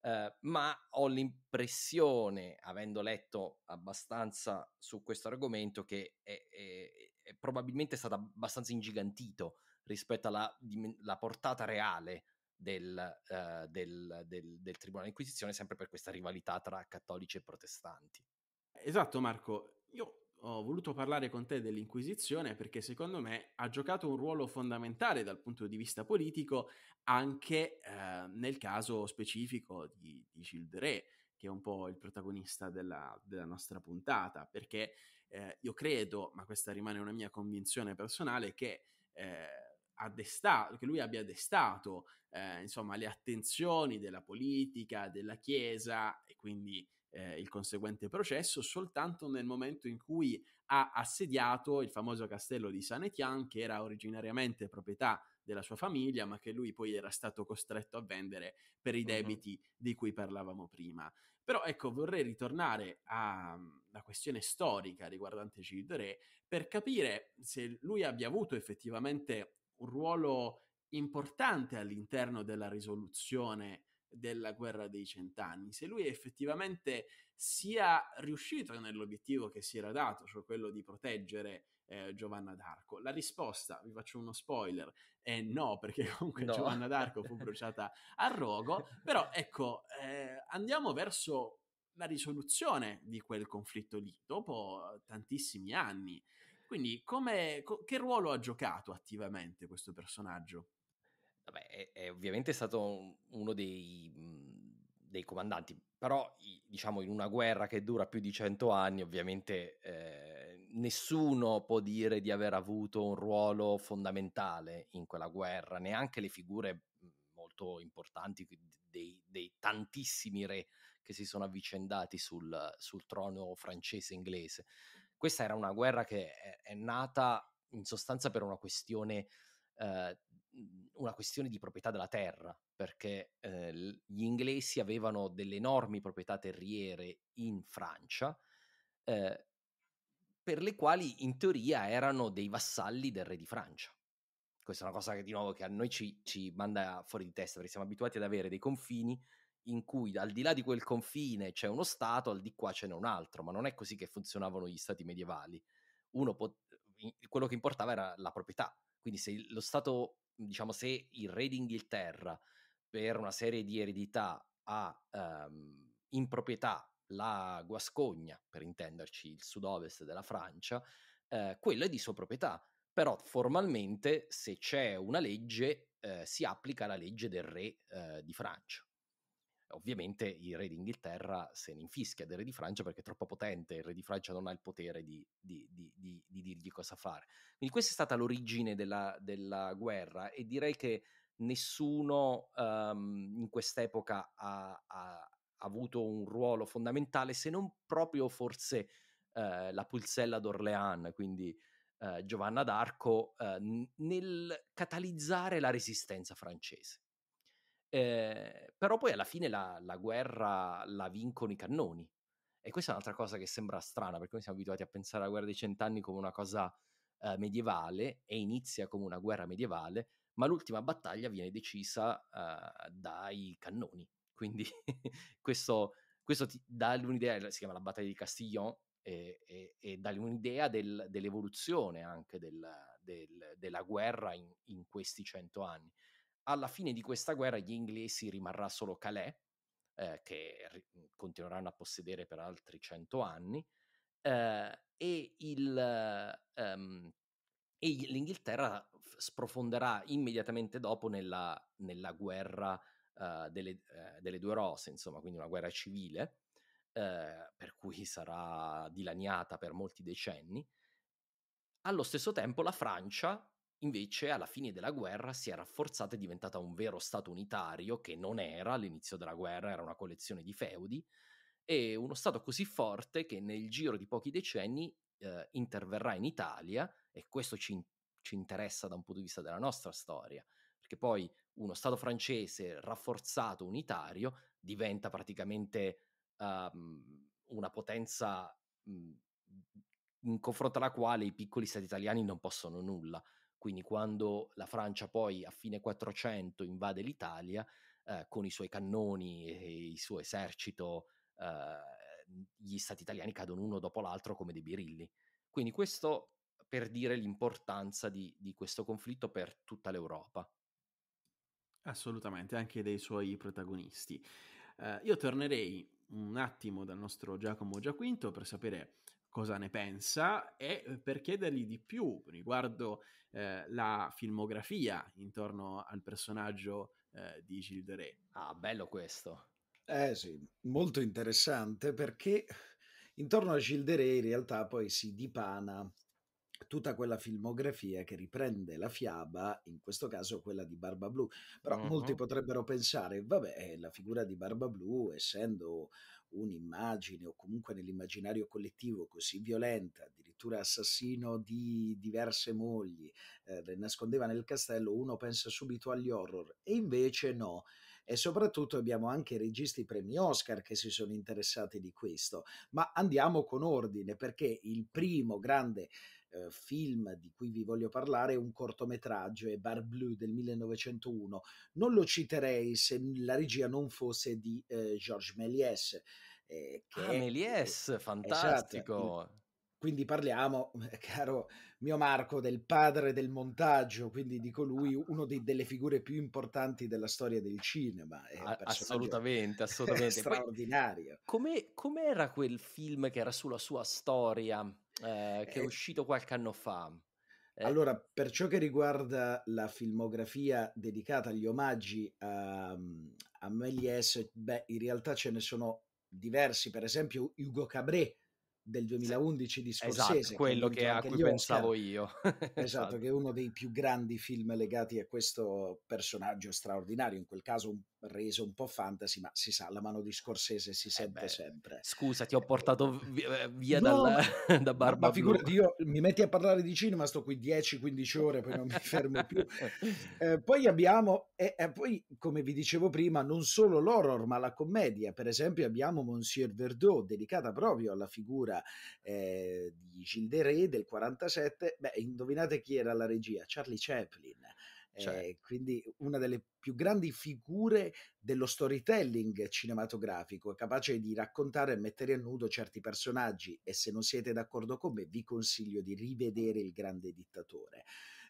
Eh, ma ho l'impressione, avendo letto abbastanza su questo argomento, che è, è, è probabilmente stato abbastanza ingigantito rispetto alla di, portata reale del, eh, del, del, del Tribunale Inquisizione, sempre per questa rivalità tra cattolici e protestanti. Esatto, Marco. Io ho voluto parlare con te dell'Inquisizione perché secondo me ha giocato un ruolo fondamentale dal punto di vista politico anche eh, nel caso specifico di, di Re, che è un po' il protagonista della, della nostra puntata, perché eh, io credo, ma questa rimane una mia convinzione personale, che... Eh, Destato, che lui abbia destato eh, insomma, le attenzioni della politica, della Chiesa e quindi eh, il conseguente processo soltanto nel momento in cui ha assediato il famoso castello di San Etienne, che era originariamente proprietà della sua famiglia, ma che lui poi era stato costretto a vendere per i debiti uh-huh. di cui parlavamo prima. Però ecco, vorrei ritornare alla mhmm, questione storica riguardante Gilles Re per capire se lui abbia avuto effettivamente un ruolo importante all'interno della risoluzione della guerra dei cent'anni, se lui effettivamente sia riuscito nell'obiettivo che si era dato, cioè quello di proteggere eh, Giovanna d'Arco. La risposta, vi faccio uno spoiler, è no, *laughs* perché comunque no. Giovanna d'Arco fu bruciata a rogo, però ecco, eh, andiamo verso la risoluzione di quel conflitto lì, dopo tantissimi anni. Quindi, co- che ruolo ha giocato attivamente questo personaggio? vabbè, è, è ovviamente stato uno dei, mhmm, dei comandanti, però diciamo in una guerra che dura più di cento anni ovviamente eh, nessuno può dire di aver avuto un ruolo fondamentale in quella guerra, neanche le figure mhmm, molto importanti dei, dei tantissimi re che si sono avvicendati sul, sul trono francese-inglese. Questa era una guerra che è, è nata in sostanza per una questione eh, Mhmm, una questione di proprietà della terra, perché eh, gli inglesi avevano delle enormi proprietà terriere in Francia, eh, per le quali in teoria erano dei vassalli del re di Francia. Questa è una cosa che di nuovo che a noi ci, ci manda fuori di testa, perché siamo abituati ad avere dei confini in cui al di là di quel confine c'è uno Stato, al di qua ce n'è un altro, ma non è così che funzionavano gli Stati medievali. Pot- quello che importava era la proprietà, quindi se lo Stato diciamo, se il re d'Inghilterra per una serie di eredità ha ehm, in proprietà la Guascogna, per intenderci il sud-ovest della Francia, eh, quello è di sua proprietà. Però formalmente, se c'è una legge, eh, si applica la legge del re eh, di Francia. Ovviamente il re d'Inghilterra se ne infischia del re di Francia perché è troppo potente, il re di Francia non ha il potere di, di, di, di dirgli cosa fare. Quindi questa è stata l'origine della, della guerra e direi che nessuno um, in quest'epoca ha, ha, avuto un ruolo fondamentale, se non proprio forse uh, la pulsella d'Orléans, quindi uh, Giovanna d'Arco, uh, nel catalizzare la resistenza francese. Ehm, però poi alla fine la, la, guerra la vincono i cannoni. E questa è un'altra cosa che sembra strana, perché noi siamo abituati a pensare alla guerra dei cent'anni come una cosa eh, medievale e inizia come una guerra medievale, ma l'ultima battaglia viene decisa eh, dai cannoni. Quindi *laughs* questo, questo ti dà un'idea, si chiama la battaglia di Castiglione, e, e, e dà un'idea del, dell'evoluzione anche del, del, della guerra in, in questi cento anni alla fine di questa guerra gli inglesi rimarrà solo Calais, eh, che ri- mhmm, continueranno a possedere per altri cento anni, eh, e, il, ehm, e, l'Inghilterra sprofonderà immediatamente dopo nella, nella guerra eh, delle, eh, delle, due rose, insomma, quindi una guerra civile, eh, per cui sarà dilaniata per molti decenni. Allo stesso tempo la Francia Invece, alla fine della guerra si è rafforzata e diventata un vero Stato unitario, che non era all'inizio della guerra, era una collezione di feudi, e uno Stato così forte che nel giro di pochi decenni eh, interverrà in Italia, e questo ci, ci interessa da un punto di vista della nostra storia, perché poi uno Stato francese rafforzato, unitario, diventa praticamente um, una potenza mh, mm, in confronto alla quale i piccoli Stati italiani non possono nulla. Quindi quando la Francia poi a fine 400 invade l'Italia eh, con i suoi cannoni e il suo esercito, eh, gli stati italiani cadono uno dopo l'altro come dei birilli. Quindi questo per dire l'importanza di, di questo conflitto per tutta l'Europa. Assolutamente, anche dei suoi protagonisti. Eh, io tornerei un attimo dal nostro Giacomo Giaquinto per sapere cosa ne pensa e eh, per chiedergli di più riguardo eh, la filmografia intorno al personaggio eh, di Gilles Re. Ah, bello questo. Eh sì, molto interessante perché intorno a Gilles Re in realtà poi si dipana tutta quella filmografia che riprende la fiaba, in questo caso quella di Barba Blu. Però uh-huh. molti potrebbero pensare, vabbè, eh, la figura di Barba Blu, essendo un'immagine o comunque nell'immaginario collettivo così violenta, addirittura assassino di diverse mogli, eh, le nascondeva nel castello, uno pensa subito agli horror e invece no. E soprattutto abbiamo anche registi premi Oscar che si sono interessati di questo. Ma andiamo con ordine perché il primo grande eh, film di cui vi voglio parlare un cortometraggio, è Bar Bleu del 1901. Non lo citerei se la regia non fosse di eh, Georges Méliès. Eh, ah, è, Méliès, eh, esatto, fantastico! Esatto, quindi parliamo, eh, caro mio Marco, del padre del montaggio, quindi di colui, una delle figure più importanti della storia del cinema. assolutamente, assolutamente. *laughs* straordinario. Poi, com'è, com'era quel film che era sulla sua storia? eh, che è eh, uscito qualche anno fa. Eh. Allora, per ciò che riguarda la filmografia dedicata agli omaggi a, mm, a Méliès, beh, in realtà ce ne sono diversi, per esempio Hugo Cabré del 2011 di esatto, Scorsese. Esatto, quello che a cui pensavo Oscar. io. esatto, *laughs* esatto, che è esatto. uno dei più grandi film legati a questo personaggio straordinario, in quel caso un reso un po' fantasy, ma si sa, la mano di Scorsese si eh sente eh beh, sempre. Scusa, ti ho eh, portato eh, via no, dal, *laughs* da Barba ma figurati, io mi metti a parlare di cinema, sto qui 10-15 ore, poi non mi fermo più. Eh, poi abbiamo, e eh, poi come vi dicevo prima, non solo l'horror, ma la commedia. Per esempio abbiamo Monsieur Verdot, dedicata proprio alla figura di Gilles de Rey del 47. Beh, indovinate chi era la regia? Charlie Chaplin. Certo. Eh, quindi una delle più grandi figure dello storytelling cinematografico, capace di raccontare e mettere a nudo certi personaggi e se non siete d'accordo con me vi consiglio di rivedere il grande dittatore.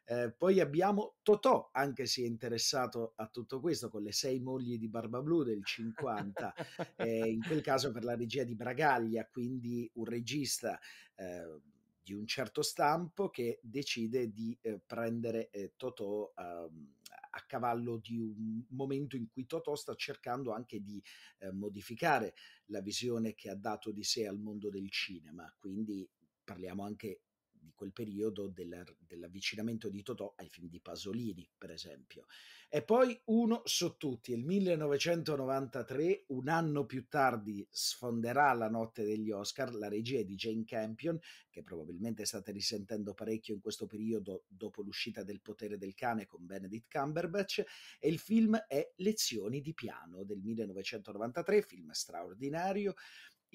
Eh, poi abbiamo Totò, anche se è interessato a tutto questo, con le sei mogli di Barba Blu del 50, eh, in quel caso per la regia di Bragaglia, quindi un regista eh, di un certo stampo che decide di eh, prendere eh, Totò ehm, a cavallo di un momento in cui Totò sta cercando anche di eh, modificare la visione che ha dato di sé al mondo del cinema, quindi parliamo anche di quel periodo della, dell'avvicinamento di Totò ai film di Pasolini, per esempio. E poi uno su tutti, il 1993, un anno più tardi, sfonderà la notte degli Oscar, la regia di Jane Campion, che probabilmente state risentendo parecchio in questo periodo dopo l'uscita del Potere del Cane con Benedict Cumberbatch, e il film è Lezioni di piano del 1993, film straordinario,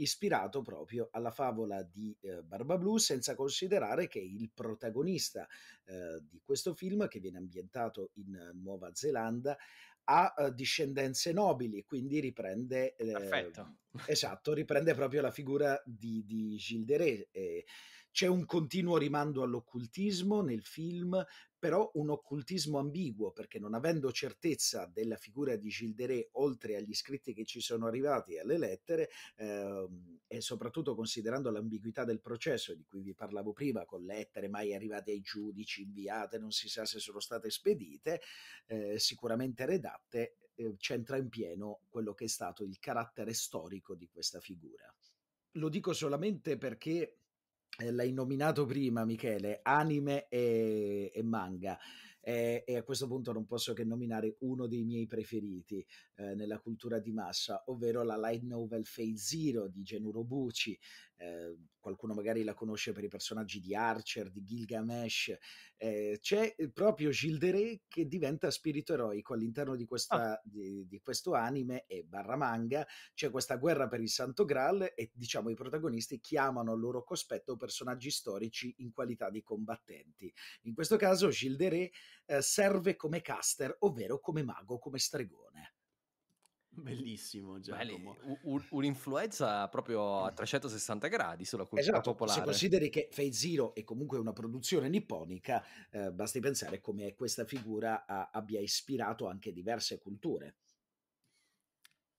ispirato proprio alla favola di eh, Barbablù, senza considerare che il protagonista eh, di questo film, che viene ambientato in eh, Nuova Zelanda, ha uh, discendenze nobili, quindi riprende... Eh, Perfetto. Esatto, riprende proprio la figura di, di Gilles Deré. Eh, c'è un continuo rimando all'occultismo nel film, però un occultismo ambiguo, perché non avendo certezza della figura di Gilderé, oltre agli scritti che ci sono arrivati e alle lettere, ehm, e soprattutto considerando l'ambiguità del processo di cui vi parlavo prima, con lettere mai arrivate ai giudici, inviate, non si sa se sono state spedite, eh, sicuramente redatte, eh, c'entra in pieno quello che è stato il carattere storico di questa figura. Lo dico solamente perché eh, l'hai nominato prima Michele, anime e, e manga eh, e a questo punto non posso che nominare uno dei miei preferiti eh, nella cultura di massa, ovvero la light novel Phase Zero di Genuro Bucci, Ehm, qualcuno magari la conosce per i personaggi di Archer, di Gilgamesh, eh, c'è eh, proprio Gilderet che diventa spirito eroico all'interno di, ah. questa, ah. di, di, questo anime e barra manga, c'è questa guerra per il Santo Graal e diciamo i protagonisti chiamano al loro cospetto personaggi storici in qualità di combattenti. In questo caso Gilderet eh, serve come caster, ovvero come mago, come stregone. Bellissimo Giacomo. Cioè, un'influenza proprio a 360 gradi sulla esatto, cultura esatto, popolare. Se consideri che Fate Zero è comunque una produzione nipponica, eh, basti pensare come questa figura a, abbia ispirato anche diverse culture.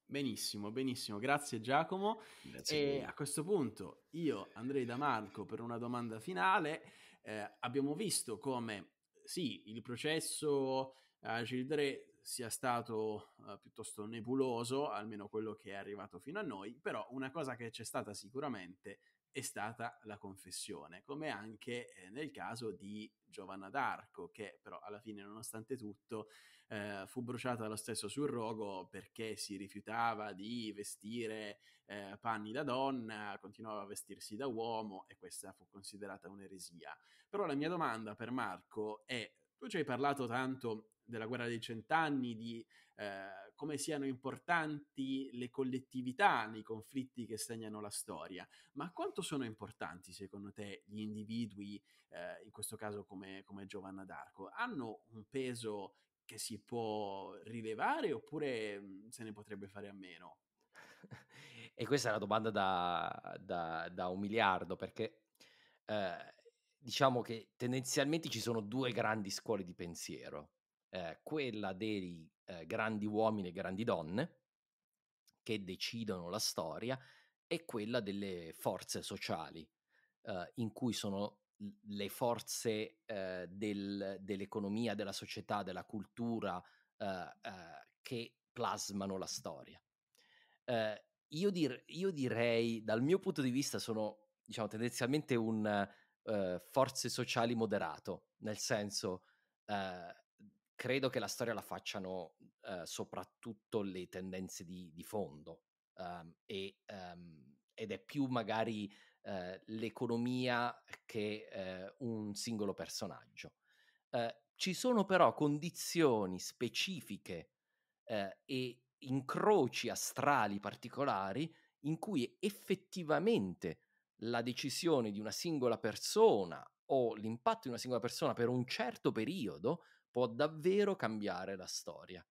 Benissimo, benissimo, grazie Giacomo. Grazie e a, a questo punto io andrei da Marco per una domanda finale. Eh, abbiamo visto come, sì, il processo Agile eh, 3 sia stato uh, piuttosto nebuloso, almeno quello che è arrivato fino a noi, però una cosa che c'è stata sicuramente è stata la confessione, come anche eh, nel caso di Giovanna d'Arco, che però alla fine, nonostante tutto, eh, fu bruciata lo stesso sul rogo perché si rifiutava di vestire eh, panni da donna, continuava a vestirsi da uomo e questa fu considerata un'eresia. Però la mia domanda per Marco è, tu ci hai parlato tanto della guerra dei cent'anni, di eh, come siano importanti le collettività nei conflitti che segnano la storia, ma quanto sono importanti secondo te gli individui, eh, in questo caso come, come Giovanna d'Arco? Hanno un peso che si può rilevare oppure mm, se ne potrebbe fare a meno? *laughs* E questa è una domanda da, da, da un miliardo, perché eh, diciamo che tendenzialmente ci sono due grandi scuole di pensiero eh, quella dei eh, grandi uomini e grandi donne che decidono la storia e quella delle forze sociali, eh, in cui sono le forze eh, del, dell'economia, della società, della cultura eh, eh, che plasmano la storia. Io, dir- io, direi, dal mio punto di vista, sono diciamo, tendenzialmente un forze sociali moderato, nel senso credo che la storia la facciano uh, soprattutto le tendenze di, di fondo um, e, um, ed è più magari uh, l'economia che uh, un singolo personaggio. Uhm, ci sono però condizioni specifiche uhm, e incroci astrali particolari in cui effettivamente la decisione di una singola persona o l'impatto di una singola persona per un certo periodo può davvero cambiare la storia.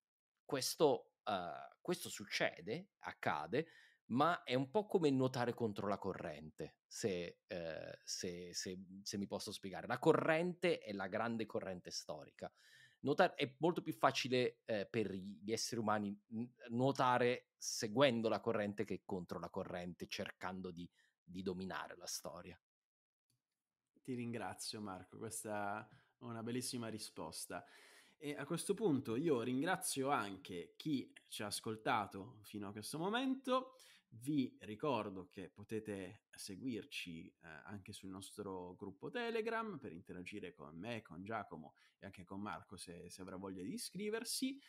Questo, uh, questo succede, accade, ma è un po' come nuotare contro la corrente, se, eh, se, se, se, mi posso spiegare. La corrente è la grande corrente storica. Nuotare, è molto più facile eh, per gli esseri umani nuotare seguendo la corrente che contro la corrente, cercando di, di dominare la storia. Ti ringrazio Marco, questa una bellissima risposta. E a questo punto io ringrazio anche chi ci ha ascoltato fino a questo momento. Vi ricordo che potete seguirci eh, anche sul nostro gruppo Telegram per interagire con me, con Giacomo e anche con Marco se, se avrà voglia di iscriversi.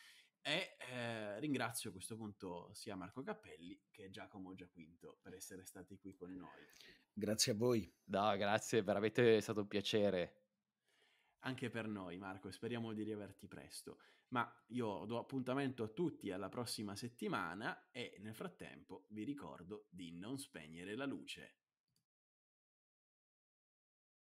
E eh, ringrazio a questo punto sia Marco Cappelli che Giacomo Giaquinto per essere stati qui con noi. Grazie a voi. No, grazie, veramente è stato un piacere anche per noi, Marco. Speriamo di riaverti presto. Ma io do appuntamento a tutti alla prossima settimana e nel frattempo vi ricordo di non spegnere la luce.